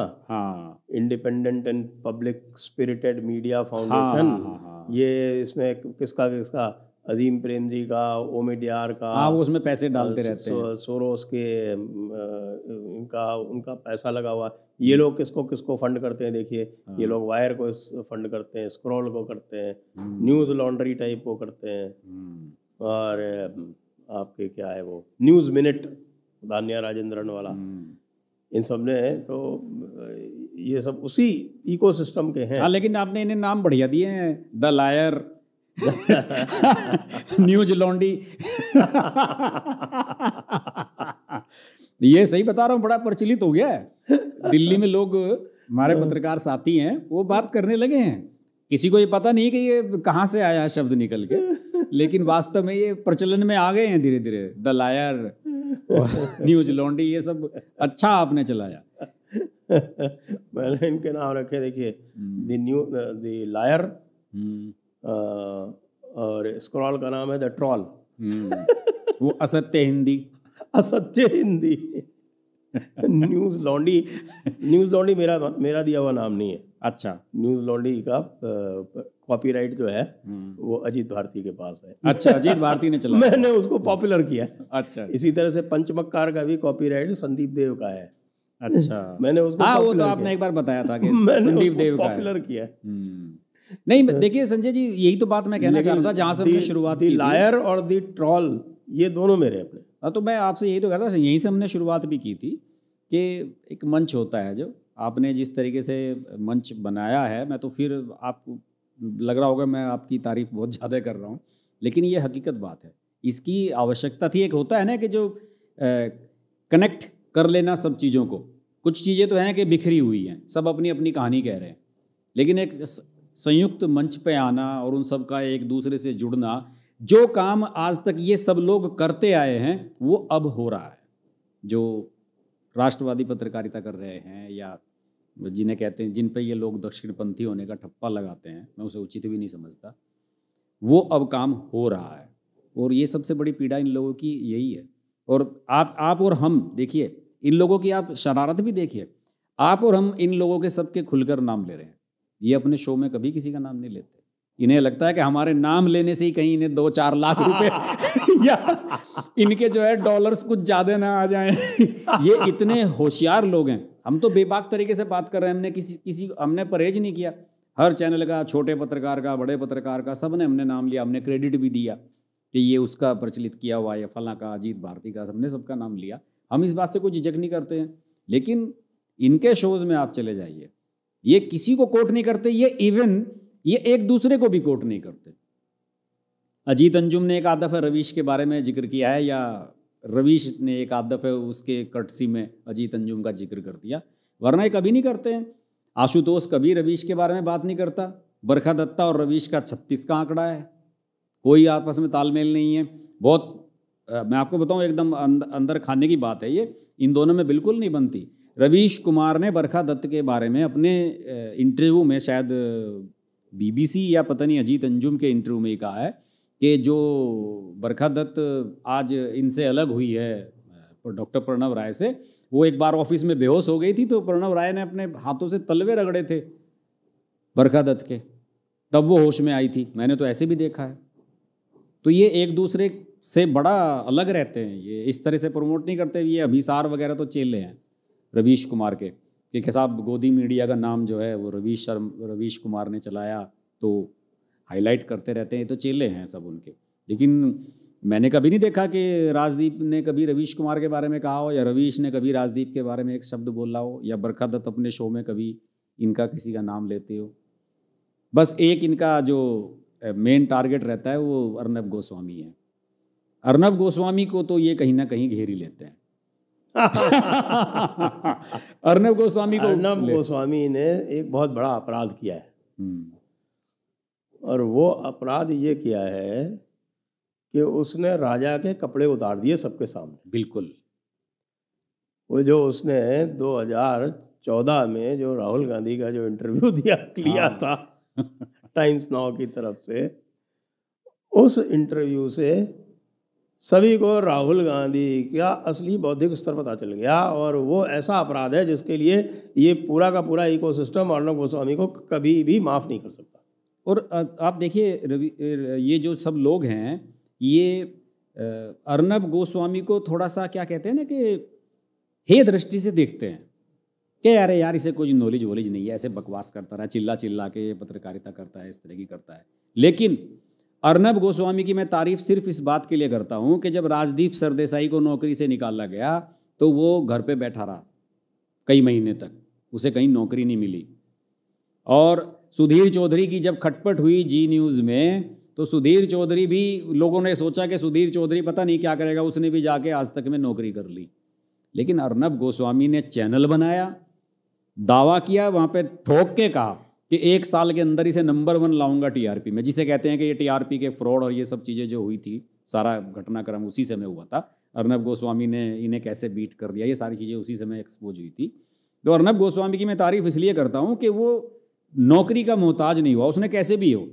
independent and public spirited media foundation ये इसमें किसका किसका अजीम प्रेम जी का ओमेडियार का हाँ वो उसमें पैसे डालते रहते हैं सोरोस के इनका उनका पैसा लगा हुआ ये हम्म। लोग किसको किसको फंड करते हैं देखिए हाँ। ये लोग वायर को फंड करते हैं स्क्रॉल को करते हैं न्यूज़ लॉन्ड्री टाइप को करते हैं हम्म। और आपके क्या है वो न्यूज़ मिनट दानिया राजेंद्रन वाला हम्म। इन सब ने तो ये सब उसी इकोसिस्टम के हैं हाँ, लेकिन आपने इन्हें नाम बढ़िया दिए हैं द लायर न्यूज लॉन्डी ये सही बता रहा हूँ बड़ा प्रचलित हो गया है दिल्ली में लोग हमारे हाँ। पत्रकार साथी हैं वो बात करने लगे हैं किसी को ये पता नहीं कि ये कहाँ से आया शब्द निकल के लेकिन वास्तव में ये प्रचलन में आ गए हैं धीरे धीरे द लायर न्यूज लॉन्डी ये सब अच्छा आपने चलाया मैंने इनके नाम रखे देखिए द न्यू द लायर और स्क्रॉल का नाम है द ट्रॉल हम्म। वो असत्य हिंदी असत्य Hindi Newslaundry Newslaundry मेरा मेरा दिया हुआ नाम नहीं है अच्छा न्यूज लॉन्डी का कॉपीराइट जो है हम्म। वो अजीत भारती के पास है अच्छा अजीत भारती ने चला मैंने उसको पॉपुलर किया अच्छा इसी तरह से पंचमक्कार का भी कॉपीराइट संदीप देव का है अच्छा मैंने उसको हाँ वो तो आपने एक बार बताया था कि संदीप देव का पॉपुलर किया हम्म। नहीं देखिए संजय जी यही तो बात मैं कहना चाह रहा था जहाँ से हमने शुरुआत की लायर और दी ट्रॉल ये दोनों मेरे अपने हाँ तो मैं आपसे यही तो कहता था यहीं से हमने शुरुआत भी की थी कि एक मंच होता है जो आपने जिस तरीके से मंच बनाया है मैं तो फिर आप लग रहा होगा मैं आपकी तारीफ बहुत ज़्यादा कर रहा हूँ लेकिन ये हकीकत बात है इसकी आवश्यकता थी एक होता है ना कि जो कनेक्ट कर लेना सब चीज़ों को कुछ चीज़ें तो हैं कि बिखरी हुई हैं सब अपनी अपनी कहानी कह रहे हैं लेकिन एक संयुक्त मंच पे आना और उन सब का एक दूसरे से जुड़ना जो काम आज तक ये सब लोग करते आए हैं वो अब हो रहा है जो राष्ट्रवादी पत्रकारिता कर रहे हैं या जिन्हें कहते हैं जिन पर ये लोग दक्षिणपंथी होने का ठप्पा लगाते हैं मैं उसे उचित भी नहीं समझता वो अब काम हो रहा है और ये सबसे बड़ी पीड़ा इन लोगों की यही है और आप आप और हम देखिए इन लोगों की आप शरारत भी देखिए आप और हम इन लोगों के सबके खुलकर नाम ले रहे हैं ये अपने शो में कभी किसी का नाम नहीं लेते इन्हें लगता है कि हमारे नाम लेने से ही कहीं इन्हें दो चार लाख रुपए या इनके जो है डॉलर्स कुछ ज्यादा ना आ जाए ये इतने होशियार लोग हैं हम तो बेबाक तरीके से बात कर रहे हैं हमने किसी किसी हमने परहेज नहीं किया हर चैनल का छोटे पत्रकार का बड़े पत्रकार का सबने हमने नाम लिया हमने क्रेडिट भी दिया कि ये उसका प्रचलित किया हुआ या फला का अजीत भारती का हमने सबका नाम लिया हम इस बात से कोई झिझक नहीं करते हैं लेकिन इनके शोज में आप चले जाइए ये किसी को कोट नहीं करते ये इवन ये एक दूसरे को भी कोट नहीं करते अजीत अंजुम ने एक आध दफ़े रवीश के बारे में जिक्र किया है या रवीश ने एक आध दफ़े उसके कटसी में अजीत अंजुम का जिक्र कर दिया वरना ये कभी नहीं करते हैं आशुतोष कभी रवीश के बारे में बात नहीं करता बरखा दत्ता और रवीश का छत्तीस का आंकड़ा है कोई आपस में तालमेल नहीं है बहुत आ, मैं आपको बताऊं एकदम अंदर खाने की बात है ये इन दोनों में बिल्कुल नहीं बनती रवीश कुमार ने बरखा दत्त के बारे में अपने इंटरव्यू में शायद बीबीसी या पता नहीं अजीत अंजुम के इंटरव्यू में ही कहा है कि जो बरखा दत्त आज इनसे अलग हुई है डॉक्टर प्रणव राय से वो एक बार ऑफिस में बेहोश हो गई थी तो प्रणव राय ने अपने हाथों से तलवे रगड़े थे बरखा दत्त के तब वो होश में आई थी मैंने तो ऐसे भी देखा है तो ये एक दूसरे से बड़ा अलग रहते हैं ये इस तरह से प्रमोट नहीं करते ये अभिसार वगैरह तो चेले हैं रवीश कुमार के कि साहब गोदी मीडिया का नाम जो है वो रवीश शर्म रवीश कुमार ने चलाया तो हाईलाइट करते रहते हैं ये तो चेले हैं सब उनके लेकिन मैंने कभी नहीं देखा कि राजदीप ने कभी रवीश कुमार के बारे में कहा हो या रवीश ने कभी राजदीप के बारे में एक शब्द बोला हो या बरखा दत्त अपने शो में कभी इनका किसी का नाम लेते हो बस एक इनका जो मेन टारगेट रहता है वो अर्नब गोस्वामी है अर्नब गोस्वामी को तो ये कहीं ना कहीं घेरी लेते हैं अर्नब गोस्वामी को अर्नब गोस्वामी ने एक बहुत बड़ा अपराध किया है हम्म। और वो अपराध ये किया है कि उसने राजा के कपड़े उतार दिए सबके सामने बिल्कुल वो जो उसने 2014 में जो राहुल गांधी का जो इंटरव्यू दिया लिया हाँ। था टाइम्स नाउ की तरफ से उस इंटरव्यू से सभी को राहुल गांधी का असली बौद्धिक स्तर पता चल गया और वो ऐसा अपराध है जिसके लिए ये पूरा का पूरा इकोसिस्टम अर्णव गोस्वामी को कभी भी माफ़ नहीं कर सकता और आप देखिए रवि ये जो सब लोग हैं ये अर्नब गोस्वामी को थोड़ा सा क्या कहते हैं ना कि हे दृष्टि से देखते हैं क्या यार यार इसे कुछ नॉलेज वॉलेज नहीं है ऐसे बकवास करता रहा चिल्ला चिल्ला के पत्रकारिता करता है इस तरह की करता है लेकिन अर्नब गोस्वामी की मैं तारीफ सिर्फ इस बात के लिए करता हूँ कि जब राजदीप सरदेसाई को नौकरी से निकाला गया तो वो घर पे बैठा रहा कई महीने तक उसे कहीं नौकरी नहीं मिली और सुधीर चौधरी की जब खटपट हुई जी न्यूज़ में तो सुधीर चौधरी भी लोगों ने सोचा कि सुधीर चौधरी पता नहीं क्या करेगा उसने भी जाके आज तक में नौकरी कर ली लेकिन अर्नब गोस्वामी ने चैनल बनाया दावा किया वहाँ पर ठोक के कहा कि एक साल के अंदर इसे नंबर वन लाऊंगा टीआरपी में जिसे कहते हैं कि ये टीआरपी के फ्रॉड और ये सब चीज़ें जो हुई थी सारा घटनाक्रम उसी समय हुआ था अर्नब गोस्वामी ने इन्हें कैसे बीट कर दिया ये सारी चीज़ें उसी समय एक्सपोज हुई थी तो अर्नब गोस्वामी की मैं तारीफ इसलिए करता हूँ कि वो नौकरी का मोहताज नहीं हुआ उसने कैसे भी हो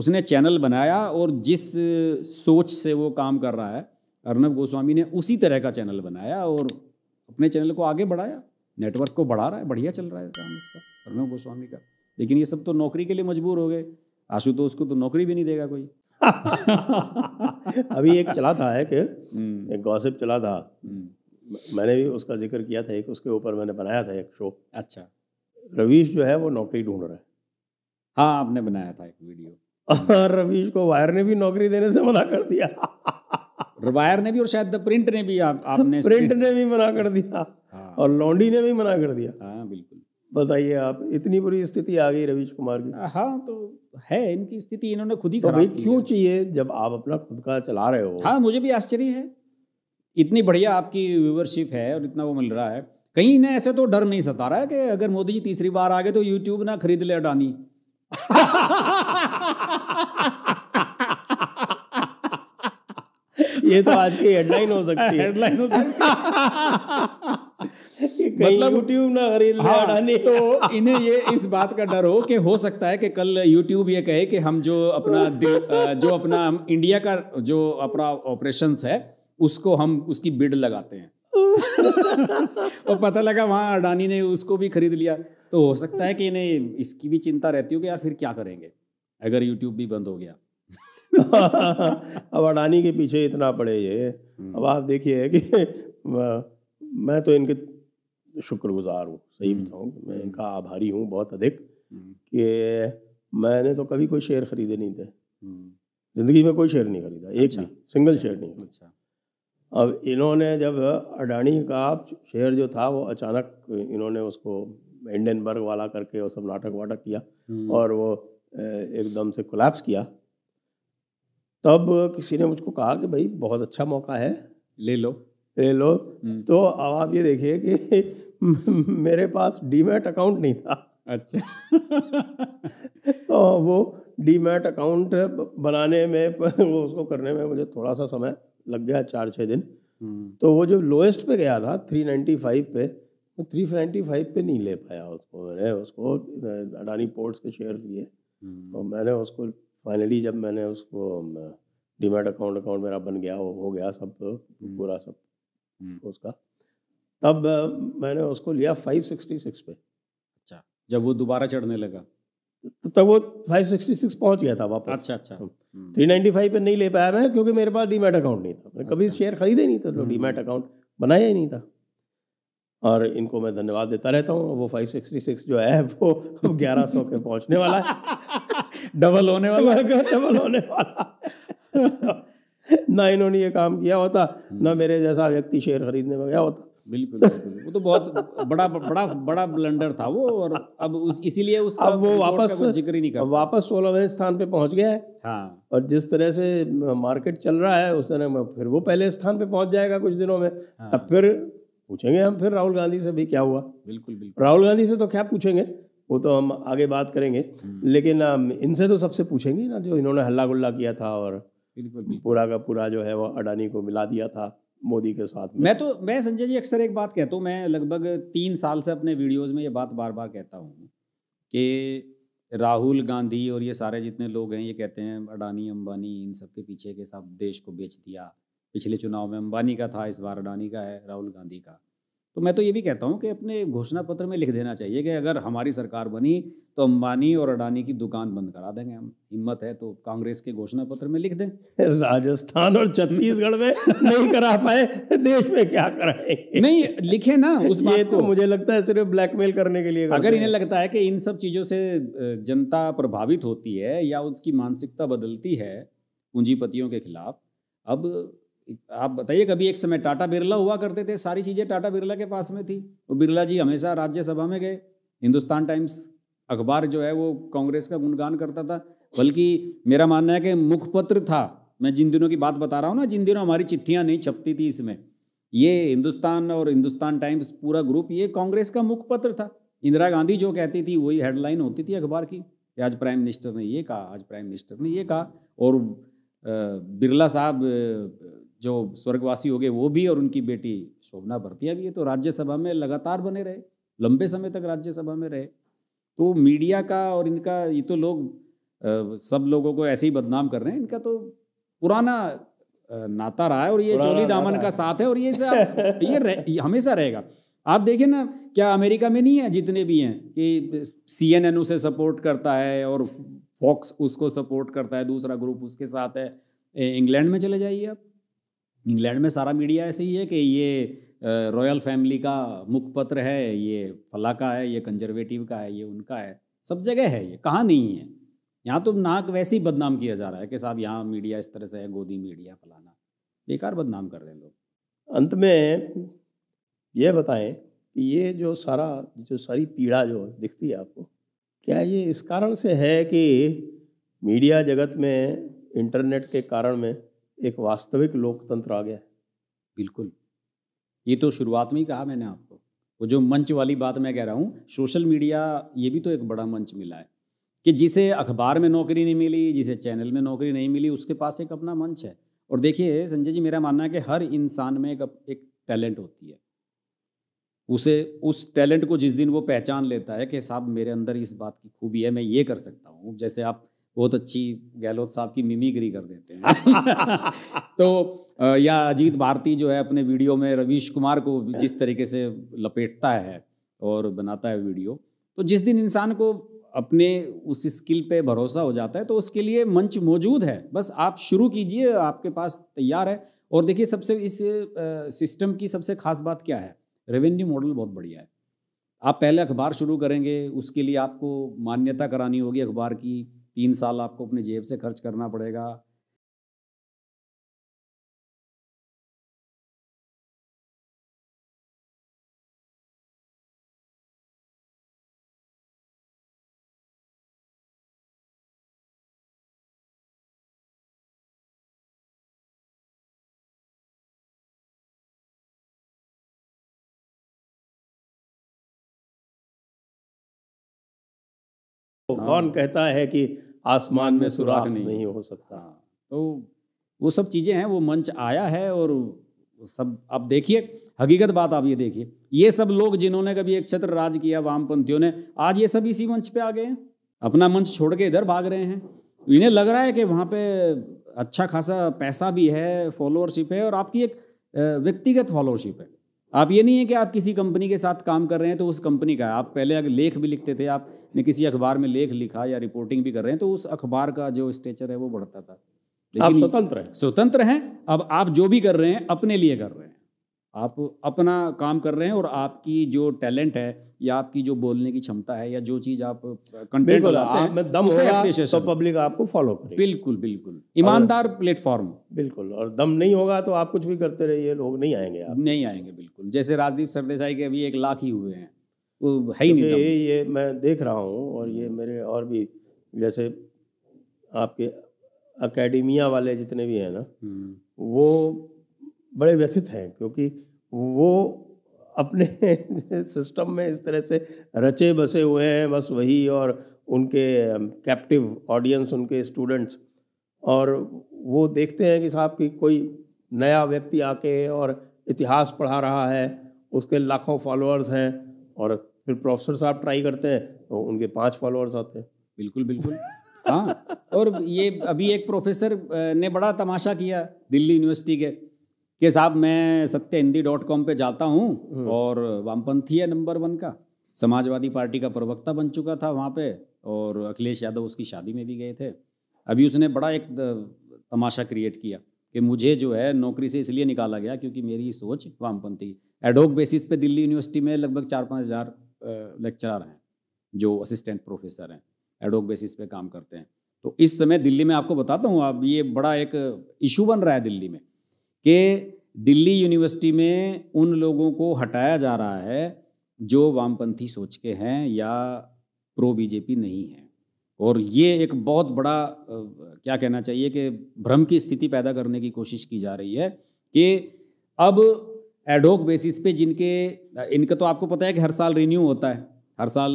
उसने चैनल बनाया और जिस सोच से वो काम कर रहा है अर्नब गोस्वामी ने उसी तरह का चैनल बनाया और अपने चैनल को आगे बढ़ाया नेटवर्क को बढ़ा रहा है बढ़िया चल रहा है काम उसका अर्नब गोस्वामी का लेकिन ये सब तो नौकरी के लिए मजबूर हो गए आशुतोष को तो नौकरी भी नहीं देगा कोई अभी एक चला था एक हम्म। एक गॉसिप चला था हम्म। मैंने भी उसका जिक्र किया था एक उसके ऊपर मैंने बनाया था एक शो अच्छा रवीश जो है वो नौकरी ढूंढ रहा है हाँ आपने बनाया था एक वीडियो और रवीश को वायर ने भी नौकरी देने से मना कर दिया वायर ने भी और शायद प्रिंट ने भी आप आपने प्रिंट ने भी मना कर दिया हाँ। और लॉन्डी ने भी मना कर दिया हाँ बिल्कुल बताइए आप इतनी बुरी स्थिति आ गई रवीश कुमार की हाँ तो है इनकी स्थिति इन्होंने खुद ही तो क्यों चाहिए जब आप अपना खुद का चला रहे हो हाँ मुझे भी आश्चर्य है इतनी बढ़िया आपकी व्यूवरशिप है और इतना वो मिल रहा है कहीं इन्हें ऐसे तो डर नहीं सता रहा है कि अगर मोदी जी तीसरी बार आ गए तो यूट्यूब ना खरीद ले अडानी ये तो आज की हेडलाइन हो सकती है हेडलाइन हो सकती है मतलब यूट्यूब ना खरीद ले हाँ, अडानी तो इन्हें ये इस बात का डर हो कि हो सकता है कि कल यूट्यूब ये कहे कि हम जो अपना जो अपना इंडिया का जो अपना ऑपरेशंस है उसको हम उसकी बिड लगाते हैं और पता लगा वहाँ अडानी ने उसको भी खरीद लिया तो हो सकता है कि इन्हें इसकी भी चिंता रहती हो कि यार फिर क्या करेंगे अगर यूट्यूब भी बंद हो गया अब अडानी के पीछे इतना पड़े ये हम्म। अब आप देखिए कि मैं तो इनके शुक्रगुजार हूँ सही हम्म। बताऊँ मैं इनका आभारी हूँ बहुत अधिक हम्म। कि मैंने तो कभी कोई शेयर खरीदे नहीं थे ज़िंदगी में कोई शेयर नहीं खरीदा एक अच्छा, सिंगल अच्छा, शेयर नहीं अच्छा अब इन्होंने जब अडानी का शेयर जो था वो अचानक इन्होंने उसको इंडनबर्ग वाला करके वो सब नाटक वाटक किया हम्म। और वो एकदम से कोलैप्स किया तब किसी ने मुझको कहा कि भाई बहुत अच्छा मौका है ले लो ले लो हम्म। तो अब आप ये देखिए कि मेरे पास डीमेट अकाउंट नहीं था अच्छा तो वो डीमेट अकाउंट बनाने में वो उसको करने में मुझे थोड़ा सा समय लग गया चार छः दिन हम्म। तो वो जो लोएस्ट पे गया था थ्री नाइन्टी फाइव पे तो थ्री नाइन्टी फाइव पे नहीं ले पाया उसको मैंने उसको अडानी पोर्ट्स के शेयर लिए हम्म। और मैंने उसको फाइनली जब मैंने उसको डिमेट अकाउंट अकाउंट मेरा बन गया वो हो गया सब हम्म। पूरा सब उसका तब मैंने उसको लिया फाइव सिक्सटी सिक्स पे अच्छा जब वो दोबारा चढ़ने लगा तब वो 566 पहुंच गया था वापस अच्छा अच्छा थ्री नाइन्टी फाइव पर नहीं ले पाया मैं क्योंकि मेरे पास डीमेट अकाउंट नहीं था अच्छा। कभी शेयर खरीदे नहीं था तो डीमेट हम्म। अकाउंट बनाया ही नहीं था और इनको मैं धन्यवाद देता रहता हूँ वो 566 जो है वो अब सौ के पहुँचने वाला है डबल होने वाला डबल होने वाला ना इन्होंने ये काम किया होता ना हम्म। मेरे जैसा व्यक्ति शेयर खरीदने में गया होता बिल्कुल वो तो बहुत बड़ा बड़ा बड़ा ब्लंडर था वो और अब उस इसीलिए उसका अब वो वापस जिक्र ही नहीं कर वापस सोलहवें स्थान पे पहुंच गया है हाँ और जिस तरह से मार्केट चल रहा है उस तरह फिर वो पहले स्थान पे पहुंच जाएगा कुछ दिनों में हाँ। तब फिर पूछेंगे हम फिर राहुल गांधी से भी क्या हुआ बिल्कुल बिल्कुल राहुल गांधी से तो क्या पूछेंगे वो तो हम आगे बात करेंगे हम्म। लेकिन इनसे तो सबसे पूछेंगे ना जो इन्होंने हल्ला गुल्ला किया था और पूरा का पूरा जो है वो अडानी को मिला दिया था मोदी के साथ में मैं तो मैं संजय जी अक्सर एक बात कहता हूँ मैं लगभग तीन साल से अपने वीडियोस में ये बात बार बार कहता हूँ कि राहुल गांधी और ये सारे जितने लोग हैं ये कहते हैं अडानी अंबानी इन सब के पीछे के सब देश को बेच दिया पिछले चुनाव में अंबानी का था इस बार अडानी का है राहुल गांधी का तो मैं तो ये भी कहता हूँ कि अपने घोषणा पत्र में लिख देना चाहिए कि अगर हमारी सरकार बनी तो अंबानी और अडानी की दुकान बंद करा देंगे हम हिम्मत है तो कांग्रेस के घोषणा पत्र में लिख दें राजस्थान और छत्तीसगढ़ में नहीं करा पाए देश में क्या कराए नहीं लिखे ना उस बात तो को तो मुझे लगता है सिर्फ ब्लैकमेल करने के लिए अगर इन्हें लगता है कि इन सब चीज़ों से जनता प्रभावित होती है या उसकी मानसिकता बदलती है पूंजीपतियों के खिलाफ अब आप बताइए कभी एक समय टाटा बिरला हुआ करते थे सारी चीज़ें टाटा बिरला के पास में थी वो बिरला जी हमेशा राज्यसभा में गए हिंदुस्तान टाइम्स अखबार जो है वो कांग्रेस का गुणगान करता था बल्कि मेरा मानना है कि मुखपत्र था मैं जिन दिनों की बात बता रहा हूँ ना जिन दिनों हमारी चिट्ठियाँ नहीं छपती थी इसमें ये हिंदुस्तान और हिंदुस्तान टाइम्स पूरा ग्रुप ये कांग्रेस का मुखपत्र था इंदिरा गांधी जो कहती थी वही हेडलाइन होती थी अखबार की कि आज प्राइम मिनिस्टर ने ये कहा आज प्राइम मिनिस्टर ने ये कहा और बिरला साहब जो स्वर्गवासी हो गए वो भी और उनकी बेटी शोभना भरतिया भी है तो राज्यसभा में लगातार बने रहे लंबे समय तक राज्यसभा में रहे तो मीडिया का और इनका ये तो लोग सब लोगों को ऐसे ही बदनाम कर रहे हैं इनका तो पुराना नाता रहा है और ये चोली दामन का साथ है और ये सब ये, ये हमेशा रहेगा आप देखें ना क्या अमेरिका में नहीं है जितने भी हैं कि सी एन एन उसे सपोर्ट करता है और फॉक्स उसको सपोर्ट करता है दूसरा ग्रुप उसके साथ है इंग्लैंड में चले जाइए आप इंग्लैंड में सारा मीडिया ऐसे ही है कि ये रॉयल फैमिली का मुखपत्र है ये फला का है ये कंजर्वेटिव का है ये उनका है सब जगह है ये कहाँ नहीं है यहाँ तो नाक वैसे ही बदनाम किया जा रहा है कि साहब यहाँ मीडिया इस तरह से है गोदी मीडिया फलाना बेकार बदनाम कर रहे हैं लोग अंत में ये बताएं कि ये जो सारा जो सारी पीड़ा जो दिखती है आपको क्या ये इस कारण से है कि मीडिया जगत में इंटरनेट के कारण में एक वास्तविक लोकतंत्र आ गया बिल्कुल ये तो शुरुआत में ही कहा मैंने आपको वो जो मंच वाली बात मैं कह रहा हूँ सोशल मीडिया ये भी तो एक बड़ा मंच मिला है कि जिसे अखबार में नौकरी नहीं मिली जिसे चैनल में नौकरी नहीं मिली उसके पास एक अपना मंच है और देखिए संजय जी मेरा मानना है कि हर इंसान में एक, एक टैलेंट होती है उसे उस टैलेंट को जिस दिन वो पहचान लेता है कि साहब मेरे अंदर इस बात की खूबी है मैं ये कर सकता हूँ जैसे आप बहुत अच्छी गहलोत साहब की मिमिक्री कर देते हैं तो या अजीत भारती जो है अपने वीडियो में रवीश कुमार को जिस तरीके से लपेटता है और बनाता है वीडियो तो जिस दिन इंसान को अपने उस स्किल पे भरोसा हो जाता है तो उसके लिए मंच मौजूद है बस आप शुरू कीजिए आपके पास तैयार है और देखिए सबसे इस सिस्टम की सबसे खास बात क्या है रेवेन्यू मॉडल बहुत बढ़िया है आप पहले अखबार शुरू करेंगे उसके लिए आपको मान्यता करानी होगी अखबार की तीन साल आपको अपनी जेब से खर्च करना पड़ेगा तो कौन हाँ। कहता है कि आसमान में सुराख नहीं।, नहीं हो सकता हाँ, तो वो सब चीज़ें हैं वो मंच आया है और सब आप देखिए हकीकत बात आप ये देखिए ये सब लोग जिन्होंने कभी एक क्षेत्र राज किया वामपंथियों ने आज ये सब इसी मंच पे आ गए हैं अपना मंच छोड़ के इधर भाग रहे हैं इन्हें लग रहा है कि वहाँ पे अच्छा खासा पैसा भी है फॉलोअरशिप है और आपकी एक व्यक्तिगत फॉलोअरशिप है आप ये नहीं है कि आप किसी कंपनी के साथ काम कर रहे हैं तो उस कंपनी का आप पहले अगर लेख भी लिखते थे आपने किसी अखबार में लेख लिखा या रिपोर्टिंग भी कर रहे हैं तो उस अखबार का जो स्टेचर है वो बढ़ता था आप स्वतंत्र हैं स्वतंत्र हैं अब आप जो भी कर रहे हैं अपने लिए कर रहे हैं आप अपना काम कर रहे हैं और आपकी जो टैलेंट है या आपकी जो बोलने की क्षमता है या जो चीज आप कंटेंट बनाते हैं दम पब्लिक तो आपको फॉलो करे बिल्कुल बिल्कुल ईमानदार प्लेटफॉर्म बिल्कुल और दम नहीं होगा तो आप कुछ भी करते रहिए लोग नहीं आएंगे आप नहीं आएंगे बिल्कुल जैसे राजदीप सरदेसाई के अभी एक लाख ही हुए हैं वो है ही नहीं ये मैं देख रहा हूँ और ये मेरे और भी जैसे आपके अकेडमिया वाले जितने भी हैं ना हम्म। वो बड़े व्यथित हैं क्योंकि वो अपने सिस्टम में इस तरह से रचे बसे हुए हैं बस वही और उनके कैप्टिव ऑडियंस उनके स्टूडेंट्स और वो देखते हैं कि साहब की कोई नया व्यक्ति आके और इतिहास पढ़ा रहा है उसके लाखों फॉलोअर्स हैं और फिर प्रोफेसर साहब ट्राई करते हैं तो उनके पाँच फॉलोअर्स आते हैं बिल्कुल बिल्कुल हाँ और ये अभी एक प्रोफेसर ने बड़ा तमाशा किया दिल्ली यूनिवर्सिटी के कि साहब मैं सत्य हिंदी डॉट कॉम पर जाता हूँ हम्म। और वामपंथी है नंबर वन का समाजवादी पार्टी का प्रवक्ता बन चुका था वहाँ पे और अखिलेश यादव उसकी शादी में भी गए थे अभी उसने बड़ा एक तमाशा क्रिएट किया कि मुझे जो है नौकरी से इसलिए निकाला गया क्योंकि मेरी सोच वामपंथी एडोक बेसिस पे दिल्ली यूनिवर्सिटी में लगभग चार पाँच हज़ार लेक्चरार हैं जो असिस्टेंट प्रोफेसर हैं एडोक बेसिस पे काम करते हैं तो इस समय दिल्ली में आपको बताता हूँ आप ये बड़ा एक इशू बन रहा है दिल्ली में कि दिल्ली यूनिवर्सिटी में उन लोगों को हटाया जा रहा है जो वामपंथी सोच के हैं या प्रो बीजेपी नहीं है और ये एक बहुत बड़ा क्या कहना चाहिए कि भ्रम की स्थिति पैदा करने की कोशिश की जा रही है कि अब एडोक बेसिस पे जिनके इनका तो आपको पता है कि हर साल रिन्यू होता है हर साल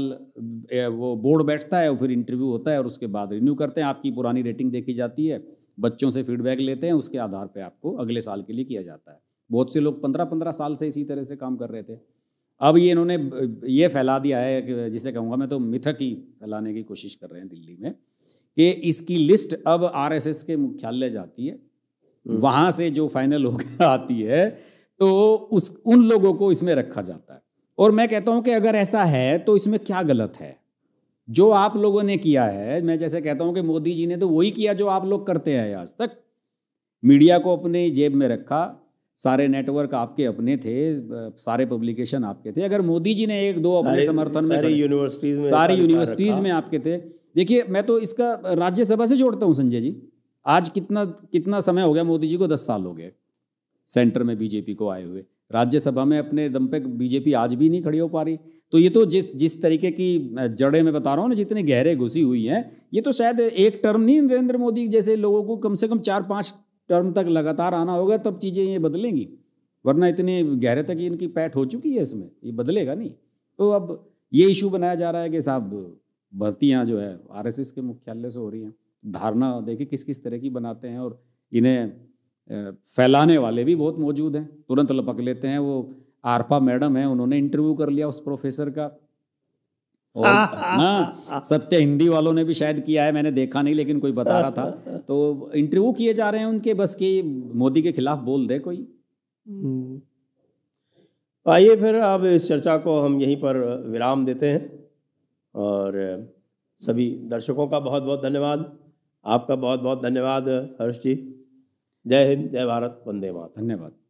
वो बोर्ड बैठता है और फिर इंटरव्यू होता है और उसके बाद रिन्यू करते हैं आपकी पुरानी रेटिंग देखी जाती है बच्चों से फीडबैक लेते हैं उसके आधार पर आपको अगले साल के लिए किया जाता है बहुत से लोग पंद्रह पंद्रह साल से इसी तरह से काम कर रहे थे अब ये इन्होंने ये फैला दिया है जिसे कहूँगा मैं तो मिथक ही फैलाने की कोशिश कर रहे हैं दिल्ली में कि इसकी लिस्ट अब आरएसएस के मुख्यालय जाती है हम्म। वहाँ से जो फाइनल होकर आती है तो उस उन लोगों को इसमें रखा जाता है और मैं कहता हूँ कि अगर ऐसा है तो इसमें क्या गलत है जो आप लोगों ने किया है मैं जैसे कहता हूं कि मोदी जी ने तो वही किया जो आप लोग करते हैं आज तक मीडिया को अपने जेब में रखा सारे नेटवर्क आपके अपने थे सारे पब्लिकेशन आपके थे अगर मोदी जी ने एक दो अपने समर्थन में यूनिवर्सिटीज में सारी यूनिवर्सिटीज में आपके थे देखिए मैं तो इसका राज्यसभा से जोड़ता हूँ संजय जी आज कितना कितना समय हो गया मोदी जी को दस साल हो गए सेंटर में बीजेपी को आए हुए राज्यसभा में अपने दम पे बीजेपी आज भी नहीं खड़ी हो पा रही तो ये तो जिस जिस तरीके की जड़ें मैं बता रहा हूँ ना जितने गहरे घुसी हुई हैं ये तो शायद एक टर्म नहीं नरेंद्र मोदी जैसे लोगों को कम से कम चार पाँच टर्म तक लगातार आना होगा तब चीज़ें ये बदलेंगी वरना इतने गहरे तक इनकी पैठ हो चुकी है इसमें ये बदलेगा नहीं तो अब ये इशू बनाया जा रहा है कि साहब भर्तियाँ जो है आर के मुख्यालय से हो रही हैं धारणा देखिए किस किस तरह की बनाते हैं और इन्हें फैलाने वाले भी बहुत मौजूद हैं तुरंत लपक लेते हैं वो आरपा मैडम है उन्होंने इंटरव्यू कर लिया उस प्रोफेसर का और हाँ सत्य हिंदी वालों ने भी शायद किया है मैंने देखा नहीं लेकिन कोई बता रहा था तो इंटरव्यू किए जा रहे हैं उनके बस कि मोदी के खिलाफ बोल दे कोई हम्म। आइए फिर अब इस चर्चा को हम यहीं पर विराम देते हैं और सभी दर्शकों का बहुत बहुत धन्यवाद आपका बहुत बहुत धन्यवाद हर्ष जी जय हिंद जय भारत वंदे मात धन्यवाद